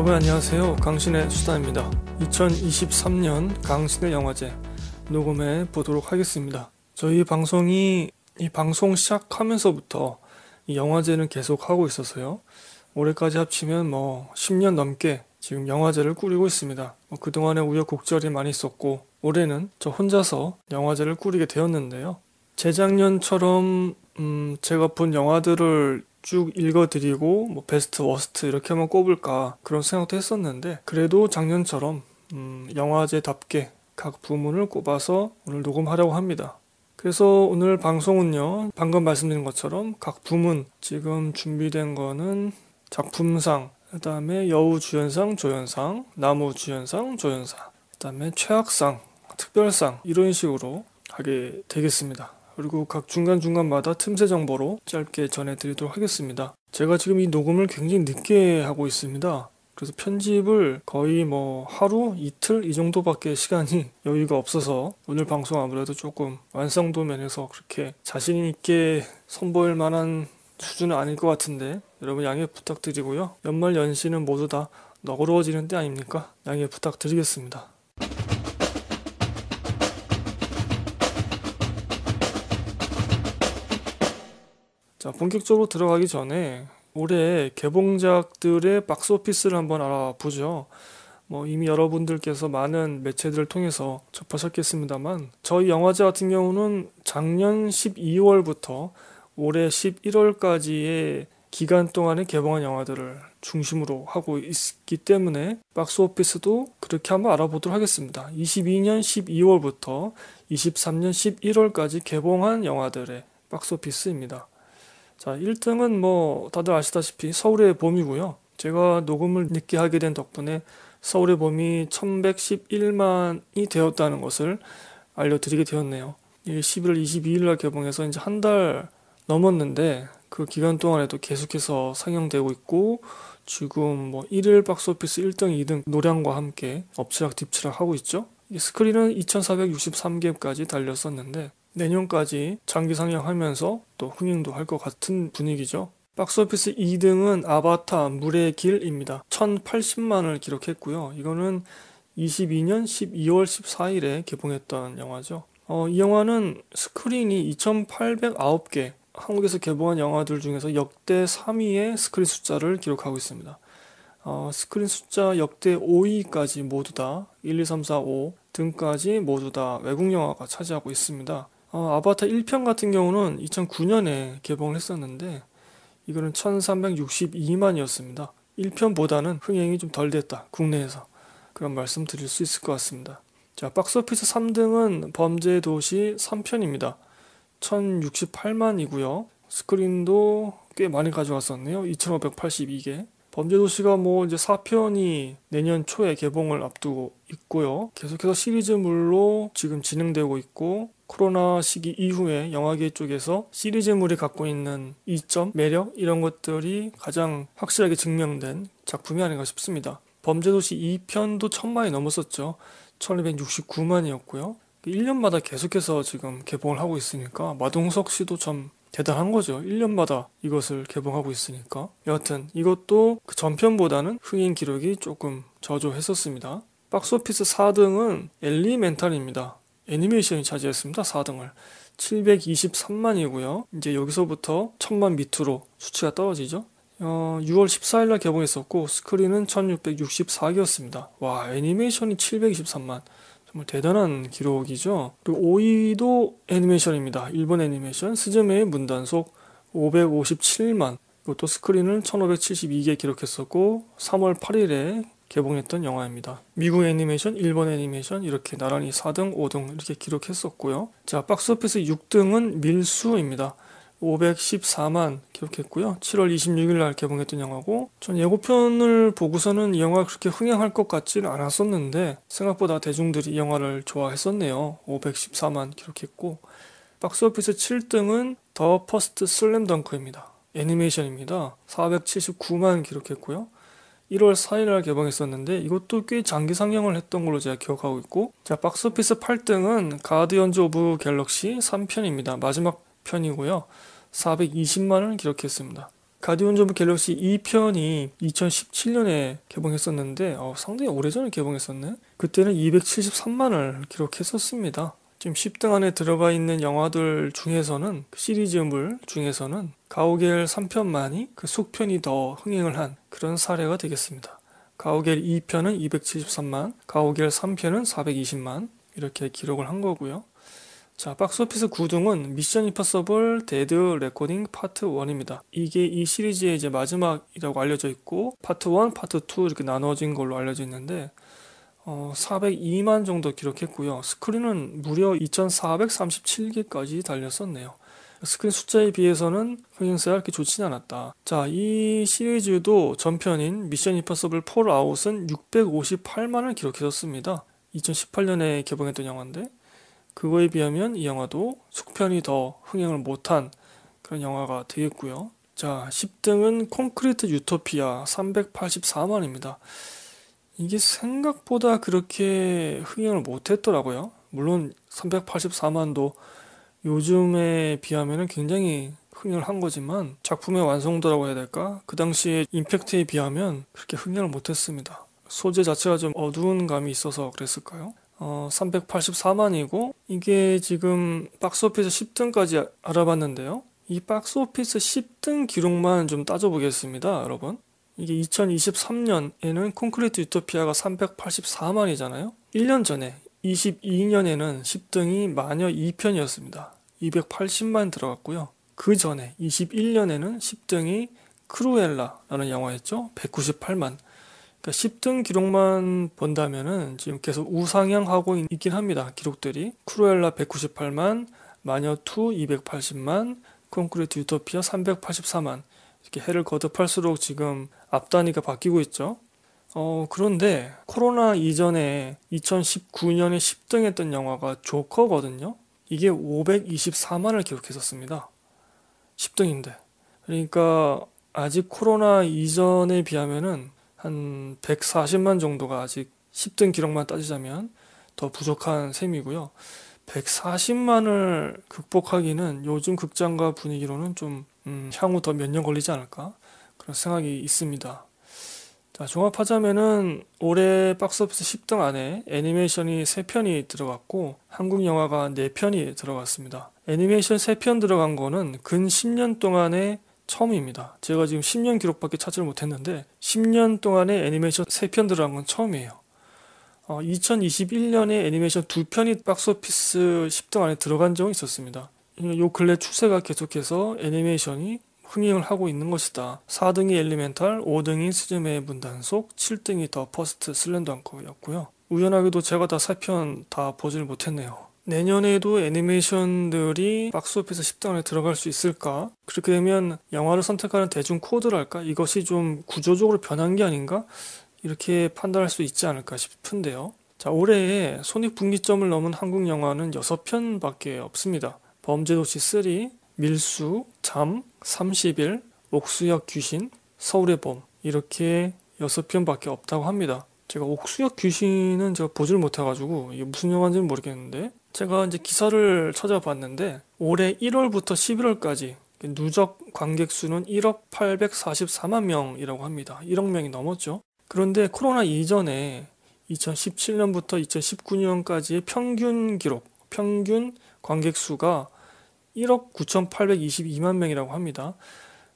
여러분 안녕하세요. 강신의 수다입니다. 2023년 강신의 영화제 녹음해 보도록 하겠습니다. 저희 방송이 이 방송 시작하면서부터 이 영화제는 계속 하고 있어서요 올해까지 합치면 뭐 10년 넘게 지금 영화제를 꾸리고 있습니다. 뭐 그동안에 우여곡절이 많이 있었고 올해는 저 혼자서 영화제를 꾸리게 되었는데요. 재작년처럼 음 제가 본 영화들을 쭉 읽어드리고 뭐 베스트 워스트 이렇게 한번 꼽을까 그런 생각도 했었는데 그래도 작년처럼 음, 영화제답게 각 부문을 꼽아서 오늘 녹음하려고 합니다. 그래서 오늘 방송은요 방금 말씀드린 것처럼 각 부문 지금 준비된 거는 작품상 그다음에 여우주연상 조연상 나무주연상 조연상 그다음에 최악상 특별상 이런 식으로 하게 되겠습니다. 그리고 각 중간중간마다 틈새 정보로 짧게 전해드리도록 하겠습니다. 제가 지금 이 녹음을 굉장히 늦게 하고 있습니다. 그래서 편집을 거의 뭐 하루 이틀 이 정도밖에 시간이 여유가 없어서 오늘 방송 아무래도 조금 완성도 면에서 그렇게 자신 있게 선보일 만한 수준은 아닐 것 같은데 여러분 양해 부탁드리고요. 연말 연시는 모두 다 너그러워지는 때 아닙니까? 양해 부탁드리겠습니다. 자, 본격적으로 들어가기 전에 올해 개봉작들의 박스오피스를 한번 알아보죠. 뭐 이미 여러분들께서 많은 매체들을 통해서 접하셨겠습니다만 저희 영화제 같은 경우는 작년 12월부터 올해 11월까지의 기간 동안에 개봉한 영화들을 중심으로 하고 있기 때문에 박스 오피스도 그렇게 한번 알아보도록 하겠습니다. 22년 12월부터 23년 11월까지 개봉한 영화들의 박스 오피스입니다. 자, 1등은 뭐 다들 아시다시피 서울의 봄이고요. 제가 녹음을 늦게 하게 된 덕분에 서울의 봄이 1111만이 되었다는 것을 알려드리게 되었네요. 11월 예, 22일 날 개봉해서 이제 한 달 넘었는데 그 기간 동안에도 계속해서 상영되고 있고 지금 뭐 1일 박스오피스 1등, 2등 노량과 함께 엎치락 뒤치락 하고 있죠. 스크린은 2463개까지 달렸었는데 내년까지 장기 상영하면서또 흥행도 할 것 같은 분위기죠. 박스오피스 2등은 아바타 물의 길입니다. 1080만을 기록했고요. 이거는 22년 12월 14일에 개봉했던 영화죠. 어, 이 영화는 스크린이 2809개, 한국에서 개봉한 영화들 중에서 역대 3위의 스크린 숫자를 기록하고 있습니다. 어, 스크린 숫자 역대 5위까지 모두 다 1, 2, 3, 4, 5 등까지 모두 다 외국 영화가 차지하고 있습니다. 어, 아바타 1편 같은 경우는 2009년에 개봉을 했었는데 이거는 1362만이었습니다. 1편보다는 흥행이 좀 덜 됐다. 국내에서. 그런 말씀 드릴 수 있을 것 같습니다. 자, 박스오피스 3등은 범죄 도시 3편입니다. 1068만이고요. 스크린도 꽤 많이 가져갔었네요 2582개. 범죄도시가 뭐 이제 4편이 내년 초에 개봉을 앞두고 있고요. 계속해서 시리즈물로 지금 진행되고 있고 코로나 시기 이후에 영화계 쪽에서 시리즈물이 갖고 있는 이점, 매력 이런 것들이 가장 확실하게 증명된 작품이 아닌가 싶습니다. 범죄도시 2편도 천만이 넘었었죠. 1269만이었고요. 1년마다 그 계속해서 지금 개봉을 하고 있으니까 마동석 씨도 참 대단한 거죠. 1년마다 이것을 개봉하고 있으니까. 여하튼 이것도 그 전편보다는 흥행 기록이 조금 저조했었습니다. 박스오피스 4등은 엘리멘탈입니다. 애니메이션이 차지했습니다. 4등을. 723만이고요. 이제 여기서부터 1000만 밑으로 수치가 떨어지죠. 어, 6월 14일날 개봉했었고 스크린은 1664개였습니다. 와 애니메이션이 723만. 정말 대단한 기록이죠. 그리고 5위도 애니메이션입니다. 일본 애니메이션 스즈메의 문단속 557만 이것도 스크린을 1572개 기록했었고 3월 8일에 개봉했던 영화입니다. 미국 애니메이션, 일본 애니메이션 이렇게 나란히 4등, 5등 이렇게 기록했었고요. 자, 박스오피스 6등은 밀수입니다. 514만 기록했고요. 7월 26일 날 개봉했던 영화고 전 예고편을 보고서는 이 영화가 그렇게 흥행할 것 같지는 않았었는데 생각보다 대중들이 이 영화를 좋아했었네요. 514만 기록했고 박스오피스 7등은 더 퍼스트 슬램덩크입니다. 애니메이션입니다. 479만 기록했고요. 1월 4일 날 개봉했었는데 이것도 꽤 장기 상영을 했던 걸로 제가 기억하고 있고 자 박스오피스 8등은 가디언즈 오브 갤럭시 3편입니다. 마지막 편이고요. 420만 원을 기록했습니다. 가디언 오브 갤럭시 2편이 2017년에 개봉했었는데 어, 상당히 오래전에 개봉했었네. 그때는 273만 원을 기록했었습니다. 지금 10등 안에 들어가 있는 영화들 중에서는 그 시리즈물 중에서는 가오갤 3편만이 그 속편이 더 흥행을 한 그런 사례가 되겠습니다. 가오갤 2편은 273만, 가오갤 3편은 420만 이렇게 기록을 한 거고요. 자, 박스오피스 9등은 미션 임파서블 데드 레코딩 파트 1입니다. 이게 이 시리즈의 이제 마지막이라고 알려져 있고 파트 1, 파트 2 이렇게 나눠진 걸로 알려져 있는데 어, 402만 정도 기록했고요. 스크린은 무려 2437개까지 달렸었네요. 스크린 숫자에 비해서는 흥행세가 그렇게 좋진 않았다. 자, 이 시리즈도 전편인 미션 임파서블 폴아웃은 658만을 기록했었습니다. 2018년에 개봉했던 영화인데 그거에 비하면 이 영화도 속편이 더 흥행을 못한 그런 영화가 되겠고요. 자, 10등은 콘크리트 유토피아 384만입니다. 이게 생각보다 그렇게 흥행을 못했더라고요. 물론 384만도 요즘에 비하면 굉장히 흥행을 한 거지만 작품의 완성도라고 해야 될까? 그 당시의 임팩트에 비하면 그렇게 흥행을 못했습니다. 소재 자체가 좀 어두운 감이 있어서 그랬을까요? 384만이고 어, 이게 지금 박스오피스 10등까지 알아봤는데요. 이 박스오피스 10등 기록만 좀 따져보겠습니다, 여러분. 이게 2023년에는 콘크리트 유토피아가 384만이잖아요. 1년 전에 22년에는 10등이 마녀 2편이었습니다. 280만 들어갔고요. 그 전에 21년에는 10등이 크루엘라라는 영화였죠. 198만. 그러니까 10등 기록만 본다면은 지금 계속 우상향하고 있긴 합니다. 기록들이 크루엘라 198만, 마녀 2 280만, 콘크리트 유토피아 384만 이렇게 해를 거듭할수록 지금 앞단위가 바뀌고 있죠. 어, 그런데 코로나 이전에 2019년에 10등 했던 영화가 조커거든요. 이게 524만을 기록했었습니다. 10등인데. 그러니까 아직 코로나 이전에 비하면은 한 140만 정도가 아직 10등 기록만 따지자면 더 부족한 셈이고요. 140만을 극복하기는 요즘 극장과 분위기로는 좀 음, 향후 더 몇 년 걸리지 않을까 그런 생각이 있습니다. 자, 종합하자면은 올해 박스오피스 10등 안에 애니메이션이 3편이 들어갔고 한국 영화가 4편이 들어갔습니다. 애니메이션 3편 들어간 거는 근 10년 동안의 처음입니다. 제가 지금 10년 기록밖에 찾지를 못했는데 10년 동안의 애니메이션 3편 들어간 건 처음이에요. 어, 2021년에 애니메이션 2편이 박스오피스 10등 안에 들어간 적이 있었습니다. 그러니까 요 근래 추세가 계속해서 애니메이션이 흥행을 하고 있는 것이다. 4등이 엘리멘탈, 5등이 스즈메의 문단속, 7등이 더 퍼스트 슬램덩크였고요. 우연하게도 제가 다 4편 다 보질 못했네요. 내년에도 애니메이션들이 박스오피스 10등 에 들어갈 수 있을까? 그렇게 되면 영화를 선택하는 대중 코드랄까? 이것이 좀 구조적으로 변한 게 아닌가? 이렇게 판단할 수 있지 않을까 싶은데요. 자, 올해에 손익분기점을 넘은 한국 영화는 6편밖에 없습니다. 범죄도시 3, 밀수, 잠, 30일, 옥수역 귀신, 서울의 봄 이렇게 6편밖에 없다고 합니다. 제가 옥수역 귀신은 제가 보질 못해가지고 이게 무슨 영화인지는 모르겠는데 제가 이제 기사를 찾아봤는데 올해 1월부터 11월까지 누적 관객 수는 1억 844만 명이라고 합니다. 1억 명이 넘었죠. 그런데 코로나 이전에 2017년부터 2019년까지의 평균 기록, 평균 관객 수가 1억 9,822만 명이라고 합니다.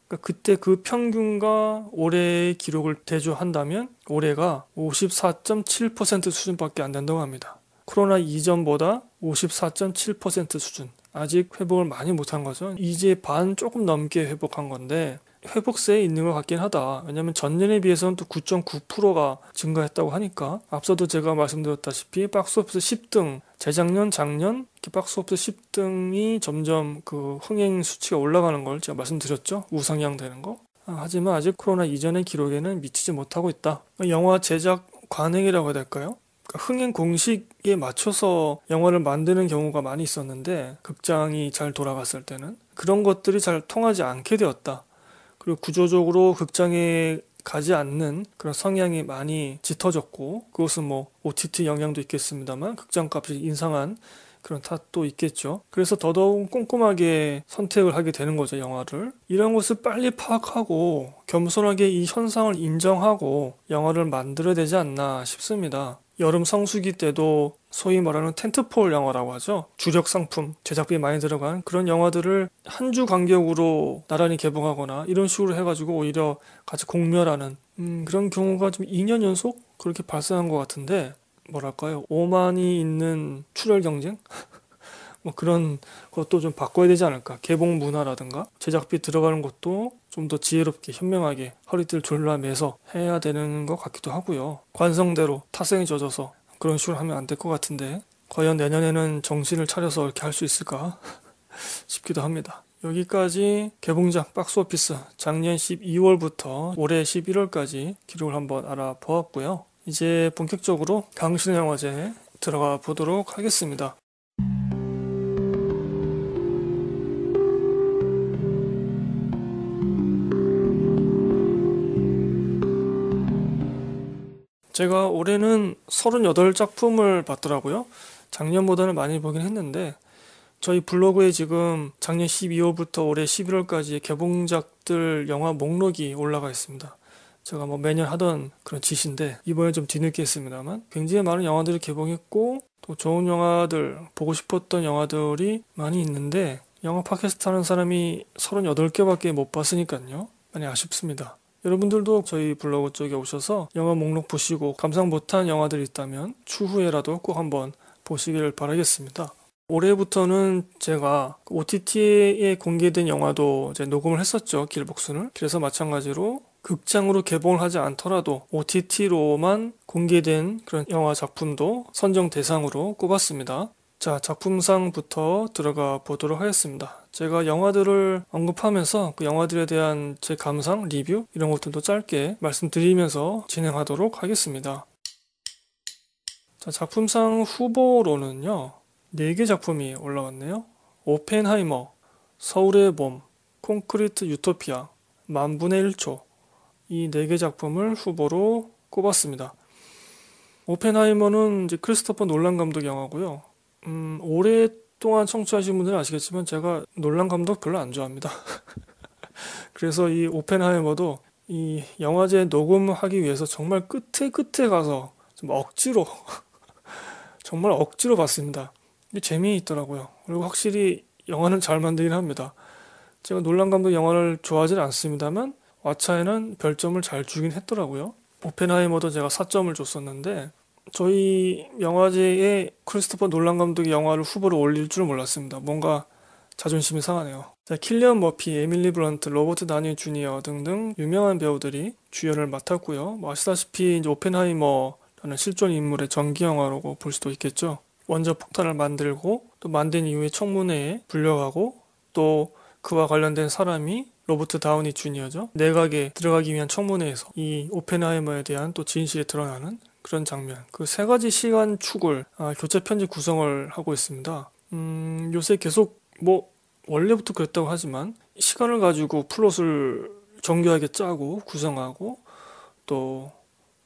그러니까 그때 그 평균과 올해의 기록을 대조한다면 올해가 54.7% 수준밖에 안 된다고 합니다. 코로나 이전보다 54.7% 수준. 아직 회복을 많이 못한 거죠. 이제 반 조금 넘게 회복한 건데 회복세에 있는 것 같긴 하다. 왜냐면 전년에 비해서는 또 9.9%가 증가했다고 하니까 앞서도 제가 말씀드렸다시피 박스오프스 10등 재작년, 작년 박스오프스 10등이 점점 그 흥행 수치가 올라가는 걸 제가 말씀드렸죠. 우상향 되는 거. 아, 하지만 아직 코로나 이전의 기록에는 미치지 못하고 있다. 영화 제작 관행이라고 해야 될까요? 흥행 공식에 맞춰서 영화를 만드는 경우가 많이 있었는데 극장이 잘 돌아갔을 때는 그런 것들이 잘 통하지 않게 되었다. 그리고 구조적으로 극장에 가지 않는 그런 성향이 많이 짙어졌고 그것은 뭐 OTT 영향도 있겠습니다만 극장값이 인상한 그런 탓도 있겠죠. 그래서 더더욱 꼼꼼하게 선택을 하게 되는 거죠, 영화를. 이런 것을 빨리 파악하고 겸손하게 이 현상을 인정하고 영화를 만들어야 되지 않나 싶습니다. 여름 성수기 때도 소위 말하는 텐트폴 영화라고 하죠. 주력 상품, 제작비 많이 들어간 그런 영화들을 한 주 간격으로 나란히 개봉하거나 이런 식으로 해가지고 오히려 같이 공멸하는 음, 그런 경우가 좀 2년 연속 그렇게 발생한 것 같은데 뭐랄까요 오만이 있는 출혈 경쟁 뭐 그런 것도 좀 바꿔야 되지 않을까 개봉 문화라든가 제작비 들어가는 것도 좀더 지혜롭게 현명하게 허리띠를 졸라매서 해야 되는 것 같기도 하고요. 관성대로 타성이 젖어서 그런 식으로 하면 안 될 것 같은데 과연 내년에는 정신을 차려서 이렇게 할 수 있을까 싶기도 합니다. 여기까지 개봉작 박스오피스 작년 12월부터 올해 11월까지 기록을 한번 알아보았고요. 이제 본격적으로 강신영화제 들어가 보도록 하겠습니다. 제가 올해는 38작품을 봤더라고요. 작년보다는 많이 보긴 했는데 저희 블로그에 지금 작년 12월부터 올해 11월까지 의 개봉작들 영화 목록이 올라가 있습니다. 제가 뭐 매년 하던 그런 짓인데 이번에 좀 뒤늦게 했습니다만 굉장히 많은 영화들이 개봉했고 또 좋은 영화들 보고 싶었던 영화들이 많이 있는데 영화 팟캐스트 하는 사람이 38개밖에 못 봤으니까요. 많이 아쉽습니다. 여러분들도 저희 블로그 쪽에 오셔서 영화 목록 보시고 감상 못한 영화들이 있다면 추후에라도 꼭 한번 보시기를 바라겠습니다. 올해부터는 제가 OTT에 그 공개된 영화도 녹음을 했었죠. 길복순을. 그래서 마찬가지로 극장으로 개봉을 하지 않더라도 OTT로만 공개된 그런 영화 작품도 선정 대상으로 꼽았습니다. 자, 작품상부터 들어가 보도록 하겠습니다. 제가 영화들을 언급하면서 그 영화들에 대한 제 감상, 리뷰 이런 것들도 짧게 말씀드리면서 진행하도록 하겠습니다. 자, 작품상 후보로는요. 4개 작품이 올라왔네요. 오펜하이머, 서울의 봄, 콘크리트 유토피아, 만분의 1초 이 4개 작품을 후보로 꼽았습니다. 오펜하이머는 이제 크리스토퍼 놀란 감독 영화고요. 음, 올해 동안 청취하신 분들은 아시겠지만 제가 놀란 감독 별로 안 좋아합니다. 그래서 이 오펜하이머도 이 영화제 녹음하기 위해서 정말 끝에 끝에 가서 좀 억지로 정말 억지로 봤습니다. 근데 재미있더라고요. 그리고 확실히 영화는 잘 만들긴 합니다. 제가 놀란 감독 영화를 좋아하진 않습니다만 와차에는 별점을 잘 주긴 했더라고요. 오펜하이머도 제가 4점을 줬었는데 저희 영화제에 크리스토퍼 놀란 감독이 영화를 후보로 올릴 줄 몰랐습니다. 뭔가 자존심이 상하네요. 자, 킬리언 머피, 에밀리 브런트, 로버트 다니 주니어 등등 유명한 배우들이 주연을 맡았고요. 뭐 아시다시피 이제 오펜하이머라는 실존 인물의 전기 영화라고 볼 수도 있겠죠. 원자 폭탄을 만들고 또 만든 이후에 청문회에 불려가고 또 그와 관련된 사람이 로버트 다우니 주니어죠. 내각에 들어가기 위한 청문회에서 이 오펜하이머에 대한 또 진실이 드러나는 그런 장면. 그 세 가지 시간 축을 아, 교차 편집 구성을 하고 있습니다. 음, 요새 계속 뭐 원래부터 그랬다고 하지만 시간을 가지고 플롯을 정교하게 짜고 구성하고 또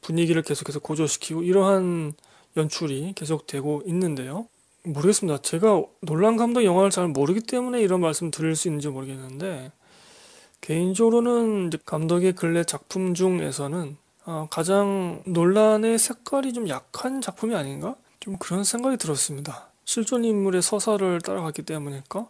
분위기를 계속해서 고조시키고 이러한 연출이 계속되고 있는데요. 모르겠습니다. 제가 놀란 감독 영화를 잘 모르기 때문에 이런 말씀 드릴 수 있는지 모르겠는데 개인적으로는 감독의 근래 작품 중에서는 어, 가장 논란의 색깔이 좀 약한 작품이 아닌가? 좀 그런 생각이 들었습니다. 실존 인물의 서사를 따라갔기 때문일까?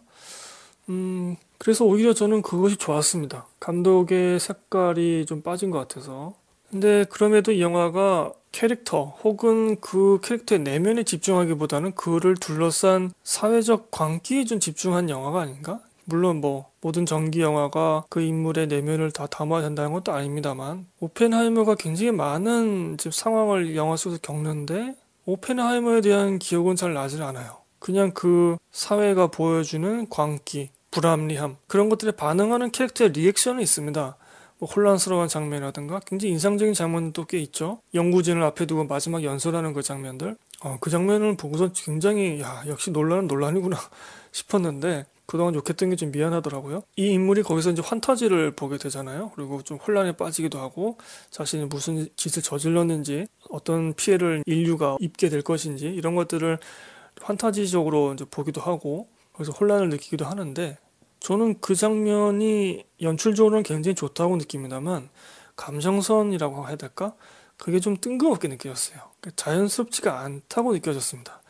음, 그래서 오히려 저는 그것이 좋았습니다. 감독의 색깔이 좀 빠진 것 같아서. 근데 그럼에도 이 영화가 캐릭터 혹은 그 캐릭터의 내면에 집중하기보다는 그를 둘러싼 사회적 광기에 좀 집중한 영화가 아닌가? 물론 뭐 모든 전기 영화가 그 인물의 내면을 다 담아야 된다는 것도 아닙니다만 오펜하이머가 굉장히 많은 지 상황을 영화 속에서 겪는데 오펜하이머에 대한 기억은 잘 나질 않아요. 그냥 그 사회가 보여주는 광기, 불합리함 그런 것들에 반응하는 캐릭터의 리액션은 있습니다. 뭐 혼란스러운 장면이라든가 굉장히 인상적인 장면도 꽤 있죠. 연구진을 앞에 두고 마지막 연설하는 그 장면들. 어, 그 장면을 보고서 굉장히 야 역시 논란은 논란이구나 싶었는데 그동안 욕했던 게 좀 미안하더라고요. 이 인물이 거기서 이제 환타지를 보게 되잖아요. 그리고 좀 혼란에 빠지기도 하고 자신이 무슨 짓을 저질렀는지 어떤 피해를 인류가 입게 될 것인지 이런 것들을 환타지적으로 이제 보기도 하고 그래서 혼란을 느끼기도 하는데 저는 그 장면이 연출적으로는 굉장히 좋다고 느낍니다만 감정선이라고 해야 될까? 그게 좀 뜬금없게 느껴졌어요. 그러니까 자연스럽지가 않다고 느껴졌습니다.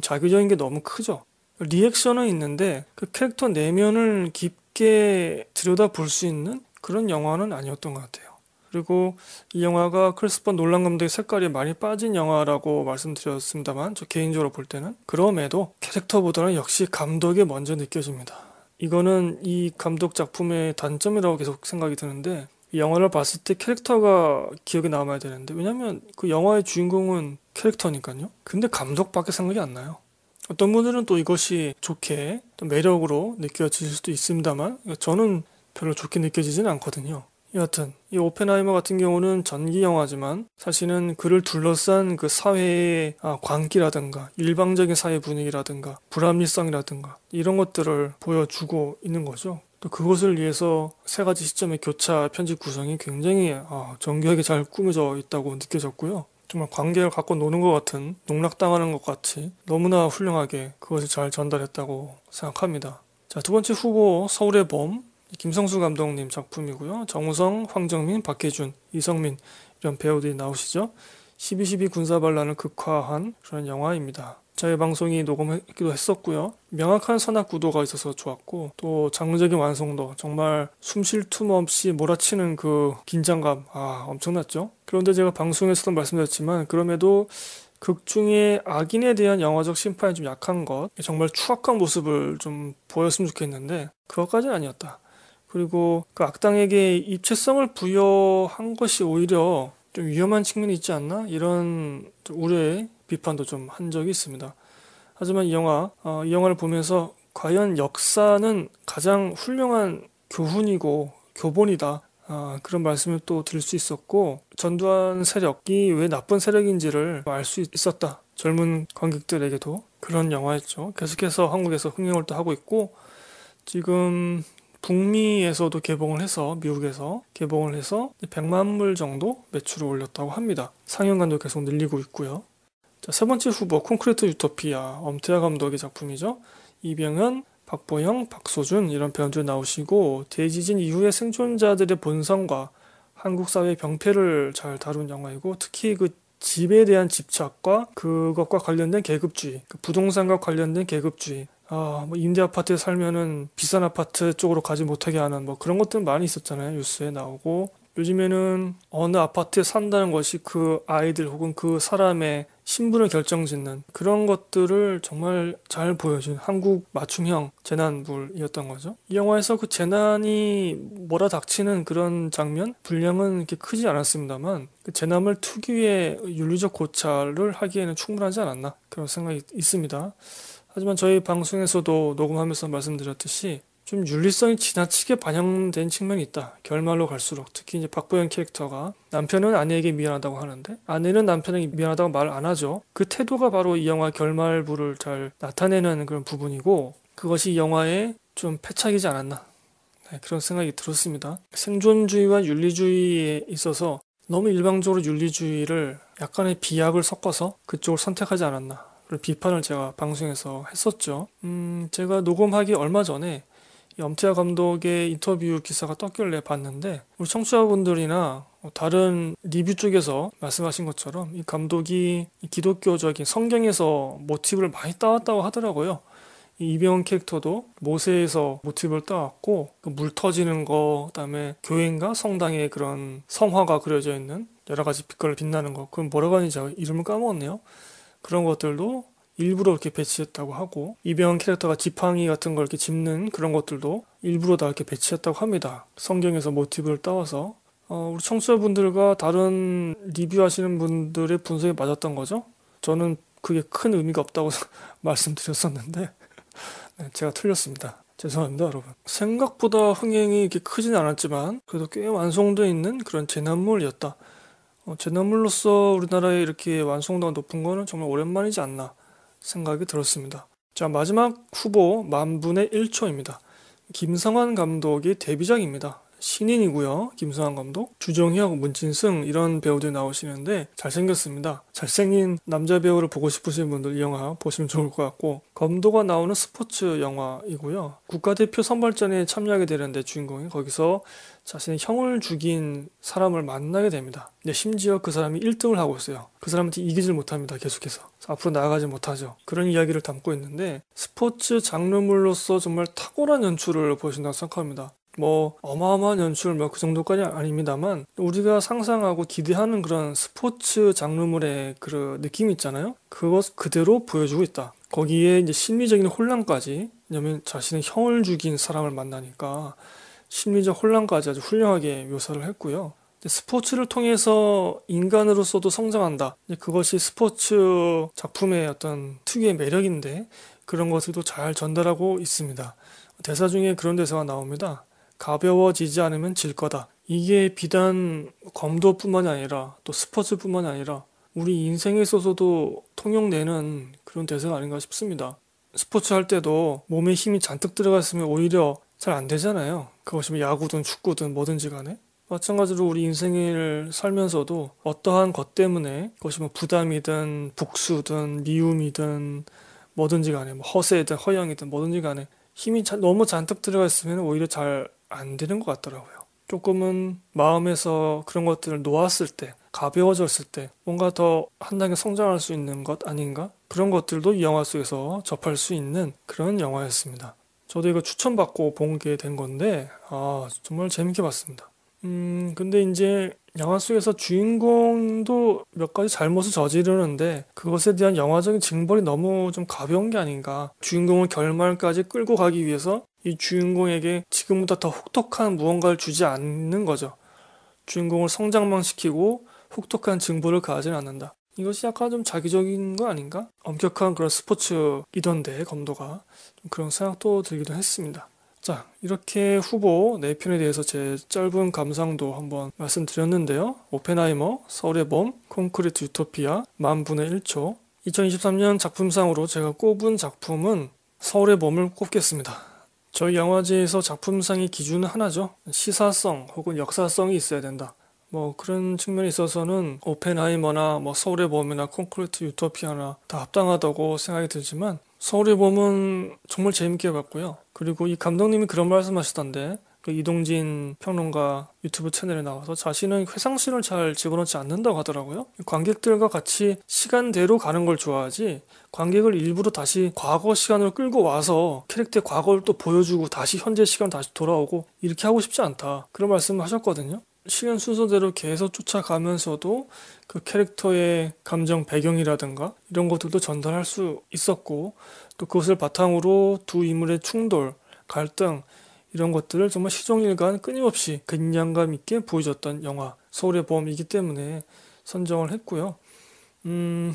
자기적인 게 너무 크죠. 리액션은 있는데 그 캐릭터 내면을 깊게 들여다 볼 수 있는 그런 영화는 아니었던 것 같아요. 그리고 이 영화가 크리스퍼 놀란 감독의 색깔이 많이 빠진 영화라고 말씀드렸습니다만 저 개인적으로 볼 때는 그럼에도 캐릭터보다는 역시 감독이 먼저 느껴집니다. 이거는 이 감독 작품의 단점이라고 계속 생각이 드는데 영화를 봤을 때 캐릭터가 기억에 남아야 되는데 왜냐면 그 영화의 주인공은 캐릭터니까요. 근데 감독밖에 생각이 안 나요. 어떤 분들은 또 이것이 좋게 또 매력으로 느껴질 수도 있습니다만 저는 별로 좋게 느껴지지는 않거든요. 여하튼 이 오펜하이머 같은 경우는 전기 영화지만 사실은 그를 둘러싼 그 사회의 아, 광기라든가 일방적인 사회 분위기라든가 불합리성이라든가 이런 것들을 보여주고 있는 거죠. 또 그것을 위해서 세 가지 시점의 교차 편집 구성이 굉장히 아, 정교하게 잘 꾸며져 있다고 느껴졌고요. 정말 관계를 갖고 노는 것 같은 농락당하는 것 같이 너무나 훌륭하게 그것을 잘 전달했다고 생각합니다. 자, 두 번째 후보 서울의 범 김성수 감독님 작품이고요. 정우성, 황정민, 박해준, 이성민 이런 배우들이 나오시죠. 12.12 군사반란을 극화한 그런 영화입니다. 저희 방송이 녹음했기도 했었고요. 명확한 선악 구도가 있어서 좋았고 또 장르적인 완성도 정말 숨 쉴 틈 없이 몰아치는 그 긴장감 아 엄청났죠. 그런데 제가 방송에서도 말씀드렸지만 그럼에도 극중의 악인에 대한 영화적 심판이 좀 약한 것 정말 추악한 모습을 좀 보였으면 좋겠는데 그것까지는 아니었다. 그리고 그 악당에게 입체성을 부여한 것이 오히려 좀 위험한 측면이 있지 않나 이런 우려의 비판도 좀 한 적이 있습니다. 하지만 이 영화, 어, 이 영화를 보면서 과연 역사는 가장 훌륭한 교훈이고 교본이다. 아, 그런 말씀을 또 들을 수 있었고 전두환 세력이 왜 나쁜 세력인지를 알 수 있었다. 젊은 관객들에게도 그런 영화였죠. 계속해서 한국에서 흥행을 또 하고 있고 지금 북미에서도 개봉을 해서 미국에서 개봉을 해서 100만 물 정도 매출을 올렸다고 합니다. 상영관도 계속 늘리고 있고요. 자, 세 번째 후보 콘크리트 유토피아 엄태아 감독의 작품이죠. 이병헌, 박보영, 박소준 이런 배우들 나오시고 대지진 이후의 생존자들의 본성과 한국 사회의 병폐를 잘 다룬 영화이고 특히 그 집에 대한 집착과 그것과 관련된 계급주의, 그 부동산과 관련된 계급주의, 아, 뭐 임대 아파트에 살면은 비싼 아파트 쪽으로 가지 못하게 하는 뭐 그런 것들 많이 있었잖아요. 뉴스에 나오고 요즘에는 어느 아파트에 산다는 것이 그 아이들 혹은 그 사람의 신분을 결정짓는 그런 것들을 정말 잘 보여준 한국 맞춤형 재난물이었던 거죠. 이 영화에서 그 재난이 몰아닥치는 그런 장면 분량은 이렇게 크지 않았습니다만 그 재난을 투기의 윤리적 고찰을 하기에는 충분하지 않았나 그런 생각이 있습니다. 하지만 저희 방송에서도 녹음하면서 말씀드렸듯이 좀 윤리성이 지나치게 반영된 측면이 있다. 결말로 갈수록 특히 이제 박보영 캐릭터가 남편은 아내에게 미안하다고 하는데 아내는 남편에게 미안하다고 말 안 하죠. 그 태도가 바로 이 영화 결말부를 잘 나타내는 그런 부분이고 그것이 영화에 좀 패착이지 않았나 네, 그런 생각이 들었습니다. 생존주의와 윤리주의에 있어서 너무 일방적으로 윤리주의를 약간의 비약을 섞어서 그쪽을 선택하지 않았나. 그런 비판을 제가 방송에서 했었죠. 음, 제가 녹음하기 얼마 전에 염태아 감독의 인터뷰 기사가 떴길래 봤는데 우리 청취자분들이나 어, 다른 리뷰 쪽에서 말씀하신 것처럼 이 감독이 기독교적인 성경에서 모티브를 많이 따왔다고 하더라고요. 이병헌 캐릭터도 모세에서 모티브를 따왔고 그물 터지는 거 그다음에 교회인가 성당의 그런 성화가 그려져 있는 여러 가지 빛깔로 빛나는 거 그건 뭐라고 하는지 이름을 까먹었네요. 그런 것들도 일부러 이렇게 배치했다고 하고 이병헌 캐릭터가 지팡이 같은 걸 이렇게 짚는 그런 것들도 일부러 다 이렇게 배치했다고 합니다. 성경에서 모티브를 따와서 어, 우리 청취자분들과 다른 리뷰하시는 분들의 분석에 맞았던 거죠. 저는 그게 큰 의미가 없다고 말씀드렸었는데 네, 제가 틀렸습니다. 죄송합니다, 여러분. 생각보다 흥행이 이렇게 크진 않았지만 그래도 꽤 완성돼 있는 그런 재난물이었다. 어, 재난물로서 우리나라에 이렇게 완성도가 높은 거는 정말 오랜만이지 않나. 생각이 들었습니다. 자, 마지막 후보 만분의 1초입니다. 김성환 감독이 데뷔작입니다. 신인이고요. 김성환 감독, 주정혁, 문진승 이런 배우들이 나오시는데 잘생겼습니다. 잘생긴 남자 배우를 보고 싶으신 분들 이 영화 보시면 좋을 것 같고 검도가 나오는 스포츠 영화이고요. 국가대표 선발전에 참여하게 되는데 주인공이 거기서 자신의 형을 죽인 사람을 만나게 됩니다. 근데 심지어 그 사람이 1등을 하고 있어요. 그 사람한테 이기질 못합니다. 계속해서. 앞으로 나아가지 못하죠. 그런 이야기를 담고 있는데 스포츠 장르물로서 정말 탁월한 연출을 보신다고 생각합니다. 뭐 어마어마한 연출 뭐그 정도까지 아닙니다만 우리가 상상하고 기대하는 그런 스포츠 장르물의 그 느낌 이 있잖아요. 그것 그대로 보여주고 있다. 거기에 이제 심리적인 혼란까지 왜냐면 자신의 형을 죽인 사람을 만나니까 심리적 혼란까지 아주 훌륭하게 묘사를 했고요. 스포츠를 통해서 인간으로서도 성장한다. 그것이 스포츠 작품의 어떤 특유의 매력인데 그런 것들도 잘 전달하고 있습니다. 대사 중에 그런 대사가 나옵니다. 가벼워지지 않으면 질 거다. 이게 비단 검도뿐만이 아니라 또 스포츠뿐만이 아니라 우리 인생에 있어서도 통용되는 그런 대사가 아닌가 싶습니다. 스포츠 할 때도 몸에 힘이 잔뜩 들어갔으면 오히려 잘안 되잖아요. 그것이 뭐 야구든 축구든 뭐든지 간에. 마찬가지로 우리 인생을 살면서도 어떠한 것 때문에 그것이 뭐 부담이든 복수든 미움이든 뭐든지 간에 뭐 허세든 허영이든 뭐든지 간에 힘이 너무 잔뜩 들어가 있으면 오히려 잘 안 되는 것 같더라고요. 조금은 마음에서 그런 것들을 놓았을 때 가벼워졌을 때 뭔가 더 한 단계 성장할 수 있는 것 아닌가? 그런 것들도 이 영화 속에서 접할 수 있는 그런 영화였습니다. 저도 이거 추천받고 본 게 된 건데 아 정말 재밌게 봤습니다. 음 근데 이제 영화 속에서 주인공도 몇 가지 잘못을 저지르는데 그것에 대한 영화적인 징벌이 너무 좀 가벼운 게 아닌가. 주인공을 결말까지 끌고 가기 위해서 이 주인공에게 지금보다 더 혹독한 무언가를 주지 않는 거죠. 주인공을 성장만 시키고 혹독한 증보를 가하지는 않는다. 이것이 약간 좀 자기적인 거 아닌가? 엄격한 그런 스포츠이던데 검도가 좀 그런 생각도 들기도 했습니다. 자, 이렇게 후보 4편에 대해서 제 짧은 감상도 한번 말씀드렸는데요. 오펜하이머, 서울의 봄, 콘크리트 유토피아, 만분의 1초. 2023년 작품상으로 제가 꼽은 작품은 서울의 봄을 꼽겠습니다. 저희 영화제에서 작품상의 기준은 하나죠. 시사성 혹은 역사성이 있어야 된다. 뭐 그런 측면에 있어서는 오펜하이머나 뭐 서울의 봄이나 콘크리트 유토피아나 다 합당하다고 생각이 들지만 서울의 봄은 정말 재밌게 봤고요. 그리고 이 감독님이 그런 말씀하시던데 그 이동진 평론가 유튜브 채널에 나와서 자신은 회상신을잘 집어넣지 않는다고 하더라고요. 관객들과 같이 시간대로 가는 걸 좋아하지 관객을 일부러 다시 과거 시간으로 끌고 와서 캐릭터의 과거를 또 보여주고 다시 현재 시간 다시 돌아오고 이렇게 하고 싶지 않다. 그런 말씀을 하셨거든요. 시간 순서대로 계속 쫓아가면서도 그 캐릭터의 감정 배경이라든가 이런 것들도 전달할 수 있었고 또 그것을 바탕으로 두 인물의 충돌, 갈등 이런 것들을 정말 시종일관 끊임없이 긴장감 있게 보여줬던 영화 서울의 봄이기 때문에 선정을 했고요. 음,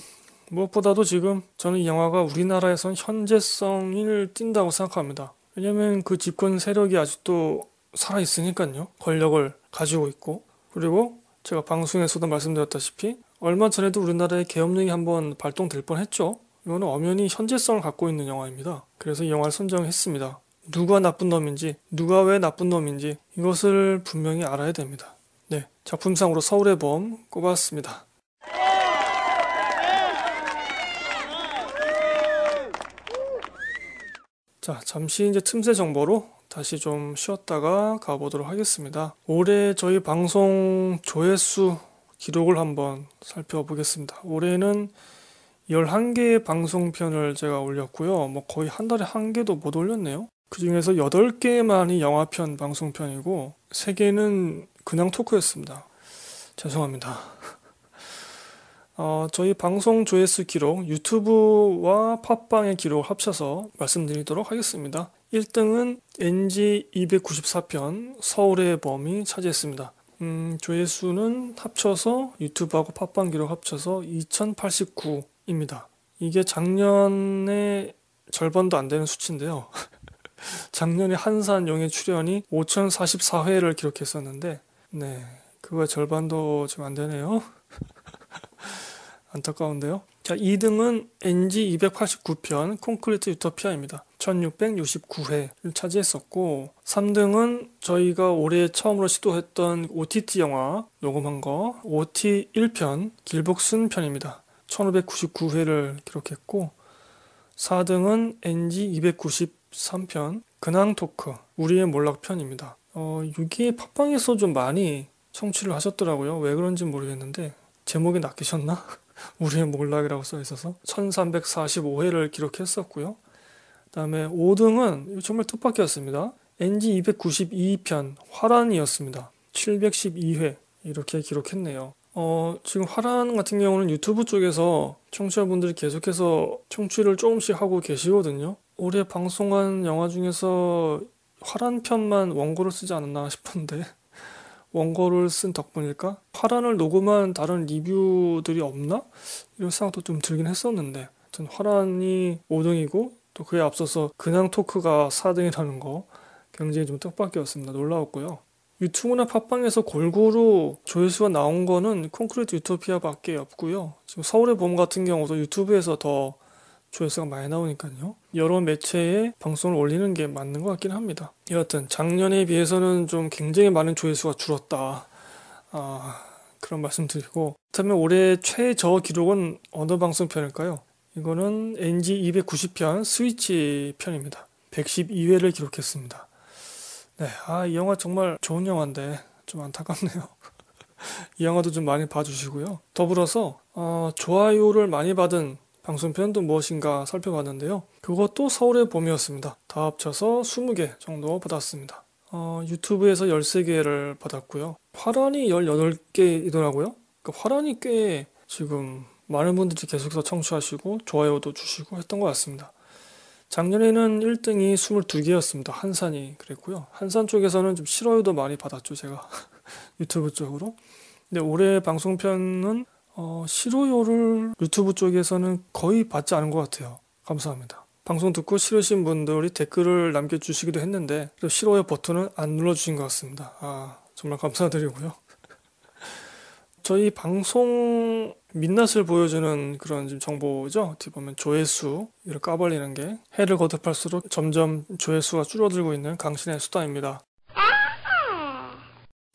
무엇보다도 지금 저는 이 영화가 우리나라에선 현재성을 띈다고 생각합니다. 왜냐면 그 집권 세력이 아직도 살아있으니까요. 권력을 가지고 있고 그리고 제가 방송에서도 말씀드렸다시피 얼마 전에도 우리나라에 계엄령이 한번 발동될 뻔했죠. 이거는 엄연히 현재성을 갖고 있는 영화입니다. 그래서 이 영화를 선정했습니다. 누가 나쁜 놈인지, 누가 왜 나쁜 놈인지 이것을 분명히 알아야 됩니다. 네, 작품상으로 서울의 범 꼽았습니다. 자, 잠시 이제 틈새 정보로 다시 좀 쉬었다가 가보도록 하겠습니다. 올해 저희 방송 조회수 기록을 한번 살펴보겠습니다. 올해는 11개의 방송편을 제가 올렸고요. 뭐 거의 한 달에 한 개도 못 올렸네요. 그 중에서 8개만이 영화편 방송편이고 3개는 그냥 토크였습니다. 죄송합니다. 어, 저희 방송 조회수 기록, 유튜브와 팟빵의 기록을 합쳐서 말씀드리도록 하겠습니다. 1등은 NG 294편 서울의 범이 차지했습니다. 음, 조회수는 합쳐서 유튜브하고 팟빵 기록 합쳐서 2089입니다. 이게 작년에 절반도 안 되는 수치인데요. 작년에 한산 용의 출연이 5044회를 기록했었는데 네. 그거 절반도 지금 안 되네요. 안타까운데요. 자, 2등은 NG 289편 콘크리트 유토피아입니다. 1669회를 차지했었고 3등은 저희가 올해 처음으로 시도했던 OTT 영화 녹음한 거 OT 1편 길복순 편입니다. 1599회를 기록했고 4등은 NG 293편 근황 토크 우리의 몰락 편입니다. 어, 여기에 팟빵에서 좀 많이 청취를 하셨더라고요. 왜 그런지 모르겠는데 제목이 낚이셨나? 우리의 몰락이라고 써 있어서 1345회를 기록했었고요. 그다음에 5등은 정말 뜻밖이었습니다. NG 292편 화란이었습니다. 712회 이렇게 기록했네요. 어, 지금 화란 같은 경우는 유튜브 쪽에서 청취자분들이 계속해서 청취를 조금씩 하고 계시거든요. 올해 방송한 영화 중에서 화란 편만 원고를 쓰지 않았나 싶은데 원고를 쓴 덕분일까? 화란을 녹음한 다른 리뷰들이 없나? 이런 생각도 좀 들긴 했었는데 하여튼 화란이 5등이고 또 그에 앞서서 근황 토크가 4등이라는 거 굉장히 좀 뜻밖이었습니다. 놀라웠고요. 유튜브나 팟빵에서 골고루 조회수가 나온 거는 콘크리트 유토피아밖에 없고요. 지금 서울의 봄 같은 경우도 유튜브에서 더 조회수가 많이 나오니까요. 여러 매체에 방송을 올리는 게 맞는 것 같긴 합니다. 여하튼 작년에 비해서는 좀 굉장히 많은 조회수가 줄었다. 아, 그런 말씀 드리고 그렇다면 올해 최저 기록은 어느 방송 편일까요? 이거는 NG 290편 스위치 편입니다. 112회를 기록했습니다. 네, 아, 이 영화 정말 좋은 영화인데 좀 안타깝네요. 이 영화도 좀 많이 봐주시고요. 더불어서 어, 좋아요를 많이 받은 방송편도 무엇인가 살펴봤는데요. 그것도 서울의 봄이었습니다. 다 합쳐서 20개 정도 받았습니다. 어, 유튜브에서 13개를 받았고요. 화란이 18개이더라고요. 그러니까 화란이 꽤 지금 많은 분들이 계속해서 청취하시고 좋아요도 주시고 했던 것 같습니다. 작년에는 1등이 22개였습니다. 한산이 그랬고요. 한산 쪽에서는 좀 싫어요도 많이 받았죠, 제가. 유튜브 쪽으로. 근데 올해 방송편은 어, 실호요를 유튜브 쪽에서는 거의 받지 않은 것 같아요. 감사합니다. 방송 듣고 싫으신 분들이 댓글을 남겨주시기도 했는데 싫어요 버튼은 안 눌러주신 것 같습니다. 아 정말 감사드리고요. 저희 방송 민낯을 보여주는 그런 정보죠. 어떻게 보면 조회수 이를 까발리는 게 해를 거듭할수록 점점 조회수가 줄어들고 있는 강신의 수다입니다.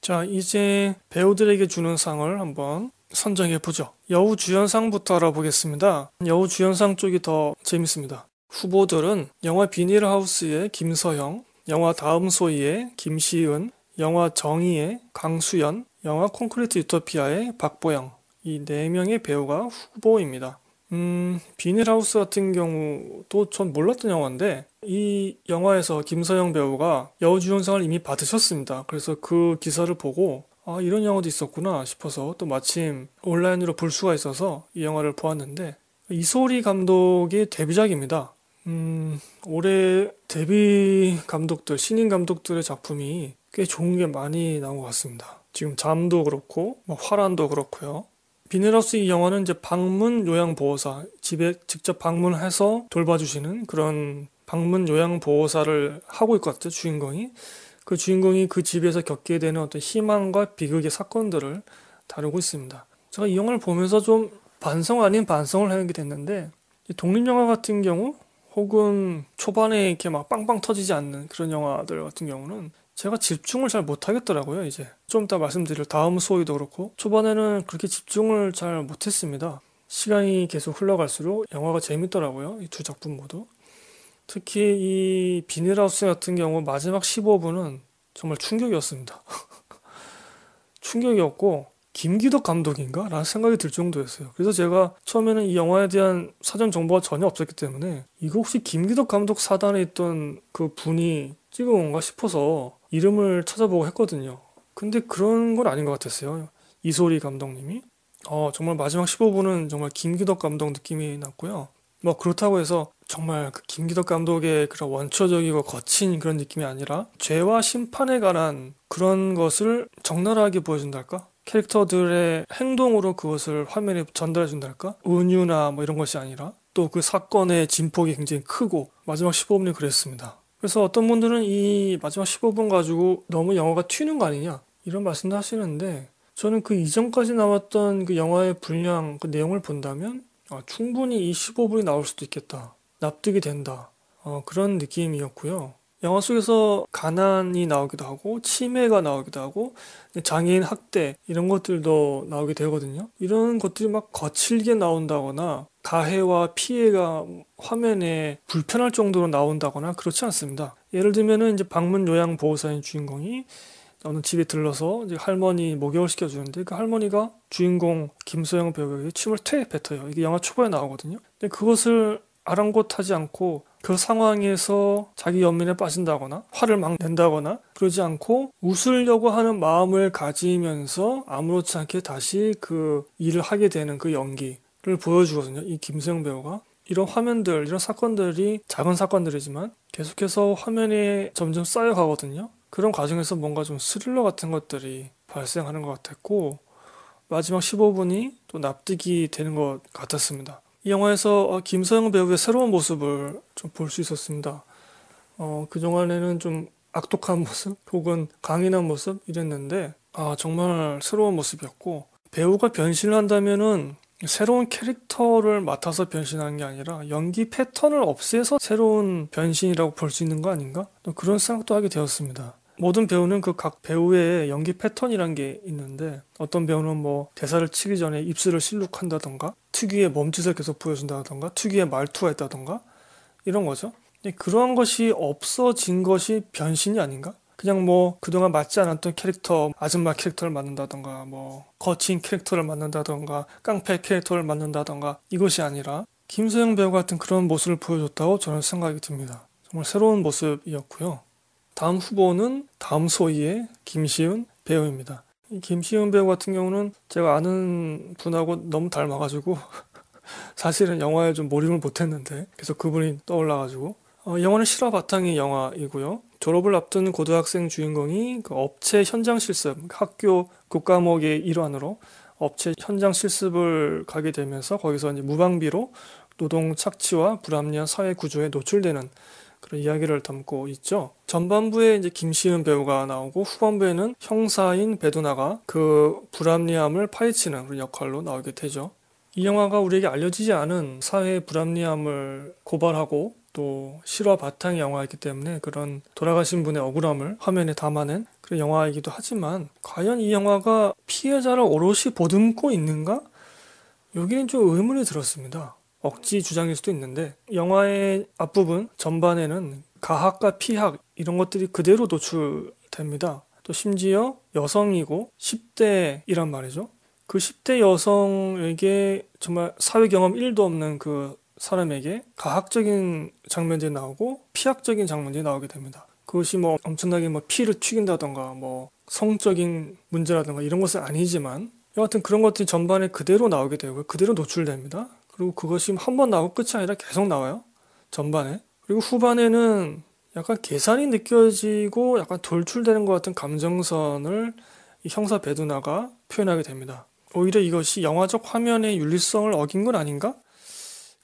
자 이제 배우들에게 주는 상을 한번 선정해보죠. 여우주연상부터 알아보겠습니다. 여우주연상 쪽이 더 재밌습니다. 후보들은 영화 비닐하우스의 김서영, 영화 다음 소희의 김시은, 영화 정의의 강수연, 영화 콘크리트 유토피아의 박보영 이 네 명의 배우가 후보입니다. 음, 비닐하우스 같은 경우도 전 몰랐던 영화인데 이 영화에서 김서영 배우가 여우주연상을 이미 받으셨습니다. 그래서 그 기사를 보고 아, 이런 영화도 있었구나 싶어서 또 마침 온라인으로 볼 수가 있어서 이 영화를 보았는데 이소리 감독의 데뷔작입니다. 음, 올해 데뷔 감독들, 신인 감독들의 작품이 꽤 좋은 게 많이 나온 것 같습니다. 지금 잠도 그렇고, 뭐 화란도 그렇고요. 비닐하우스 이 영화는 이제 방문 요양 보호사 집에 직접 방문해서 돌봐주시는 그런 방문 요양 보호사를 하고 있거든요 주인공이 그 주인공이 그 집에서 겪게 되는 어떤 희망과 비극의 사건들을 다루고 있습니다. 제가 이 영화를 보면서 좀 반성 아닌 반성을 하게 됐는데 독립영화 같은 경우 혹은 초반에 이렇게 막 빵빵 터지지 않는 그런 영화들 같은 경우는 제가 집중을 잘 못하겠더라고요 이제 좀 이따 말씀드릴 다음 소위도 그렇고 초반에는 그렇게 집중을 잘 못했습니다 시간이 계속 흘러갈수록 영화가 재밌더라고요 이 두 작품 모두 특히 이 비닐하우스 같은 경우 마지막 15분은 정말 충격이었습니다. 충격이었고 김기덕 감독인가? 라는 생각이 들 정도였어요. 그래서 제가 처음에는 이 영화에 대한 사전 정보가 전혀 없었기 때문에 이거 혹시 김기덕 감독 사단에 있던 그 분이 찍은 건가 싶어서 이름을 찾아보고 했거든요. 근데 그런 건 아닌 것 같았어요. 이소리 감독님이. 어, 정말 마지막 15분은 정말 김기덕 감독 느낌이 났고요. 뭐 그렇다고 해서 정말 그 김기덕 감독의 그런 원초적이고 거친 그런 느낌이 아니라 죄와 심판에 관한 그런 것을 적나라하게 보여준달까? 캐릭터들의 행동으로 그것을 화면에 전달해준달까? 은유나 뭐 이런 것이 아니라 또 그 사건의 진폭이 굉장히 크고 마지막 15분이 그랬습니다. 그래서 어떤 분들은 이 마지막 15분 가지고 너무 영화가 튀는 거 아니냐 이런 말씀도 하시는데 저는 그 이전까지 나왔던 그 영화의 분량 그 내용을 본다면 아, 충분히 이 15분이 나올 수도 있겠다. 납득이 된다. 어, 그런 느낌이었고요. 영화 속에서 가난이 나오기도 하고 치매가 나오기도 하고 장애인 학대 이런 것들도 나오게 되거든요. 이런 것들이 막 거칠게 나온다거나 가해와 피해가 화면에 불편할 정도로 나온다거나 그렇지 않습니다. 예를 들면은 이제 방문 요양 보호사인 주인공이 어느 집에 들러서 이제 할머니 목욕을 시켜주는데 그 할머니가 주인공 김소영 배우에게 침을 퇴 뱉어요. 이게 영화 초반에 나오거든요. 근데 그것을 아랑곳하지 않고 그 상황에서 자기 연민에 빠진다거나 화를 막 낸다거나 그러지 않고 웃으려고 하는 마음을 가지면서 아무렇지 않게 다시 그 일을 하게 되는 그 연기를 보여주거든요. 이 김수영 배우가 이런 화면들, 이런 사건들이 작은 사건들이지만 계속해서 화면에 점점 쌓여가거든요. 그런 과정에서 뭔가 좀 스릴러 같은 것들이 발생하는 것 같았고 마지막 15분이 또 납득이 되는 것 같았습니다. 이 영화에서 어, 김서영 배우의 새로운 모습을 좀 볼 수 있었습니다. 어, 그동안에는 좀 악독한 모습 혹은 강인한 모습 이랬는데 아, 정말 새로운 모습이었고 배우가 변신을 한다면은 새로운 캐릭터를 맡아서 변신하는 게 아니라 연기 패턴을 없애서 새로운 변신이라고 볼 수 있는 거 아닌가? 그런 생각도 하게 되었습니다. 모든 배우는 그 각 배우의 연기 패턴이란 게 있는데 어떤 배우는 뭐 대사를 치기 전에 입술을 실룩한다던가 특유의 몸짓을 계속 보여준다던가 특유의 말투가 있다던가 이런 거죠. 그러한 것이 없어진 것이 변신이 아닌가? 그냥 뭐 그동안 맞지 않았던 캐릭터, 아줌마 캐릭터를 맡는다던가 뭐 거친 캐릭터를 맡는다던가 깡패 캐릭터를 맡는다던가 이것이 아니라 김소영 배우 같은 그런 모습을 보여줬다고 저는 생각이 듭니다. 정말 새로운 모습이었고요. 다음 후보는 다음 소희의 김시은 배우입니다. 김시은 배우 같은 경우는 제가 아는 분하고 너무 닮아가지고 사실은 영화에 좀 몰입을 못했는데 그래 그분이 떠올라가지고 어, 영화는 실화 바탕의 영화이고요. 졸업을 앞둔 고등학생 주인공이 그 업체 현장 실습, 학교 국과목의 일환으로 업체 현장 실습을 가게 되면서 거기서 이제 무방비로 노동 착취와 불합리한 사회 구조에 노출되는 그런 이야기를 담고 있죠. 전반부에 이제 김시은 배우가 나오고 후반부에는 형사인 배두나가 그 불합리함을 파헤치는 그런 역할로 나오게 되죠. 이 영화가 우리에게 알려지지 않은 사회의 불합리함을 고발하고 또 실화 바탕 영화이기 때문에 그런 돌아가신 분의 억울함을 화면에 담아낸 그런 영화이기도 하지만 과연 이 영화가 피해자를 오롯이 보듬고 있는가? 여기는 좀 의문이 들었습니다. 억지 주장일 수도 있는데 영화의 앞부분 전반에는 가학과 피학 이런 것들이 그대로 노출됩니다. 또 심지어 여성이고 10대이란 말이죠. 그 10대 여성에게 정말 사회 경험 1도 없는 그 사람에게 가학적인 장면들이 나오고 피학적인 장면들이 나오게 됩니다. 그것이 뭐 엄청나게 뭐 피를 튀긴다던가 뭐 성적인 문제라든가 이런 것은 아니지만 여하튼 그런 것들이 전반에 그대로 나오게 되고 그대로 노출됩니다. 그리고 그것이 한 번 나오고 끝이 아니라 계속 나와요. 전반에. 그리고 후반에는 약간 계산이 느껴지고 약간 돌출되는 것 같은 감정선을 형사 베두나가 표현하게 됩니다. 오히려 이것이 영화적 화면의 윤리성을 어긴 건 아닌가?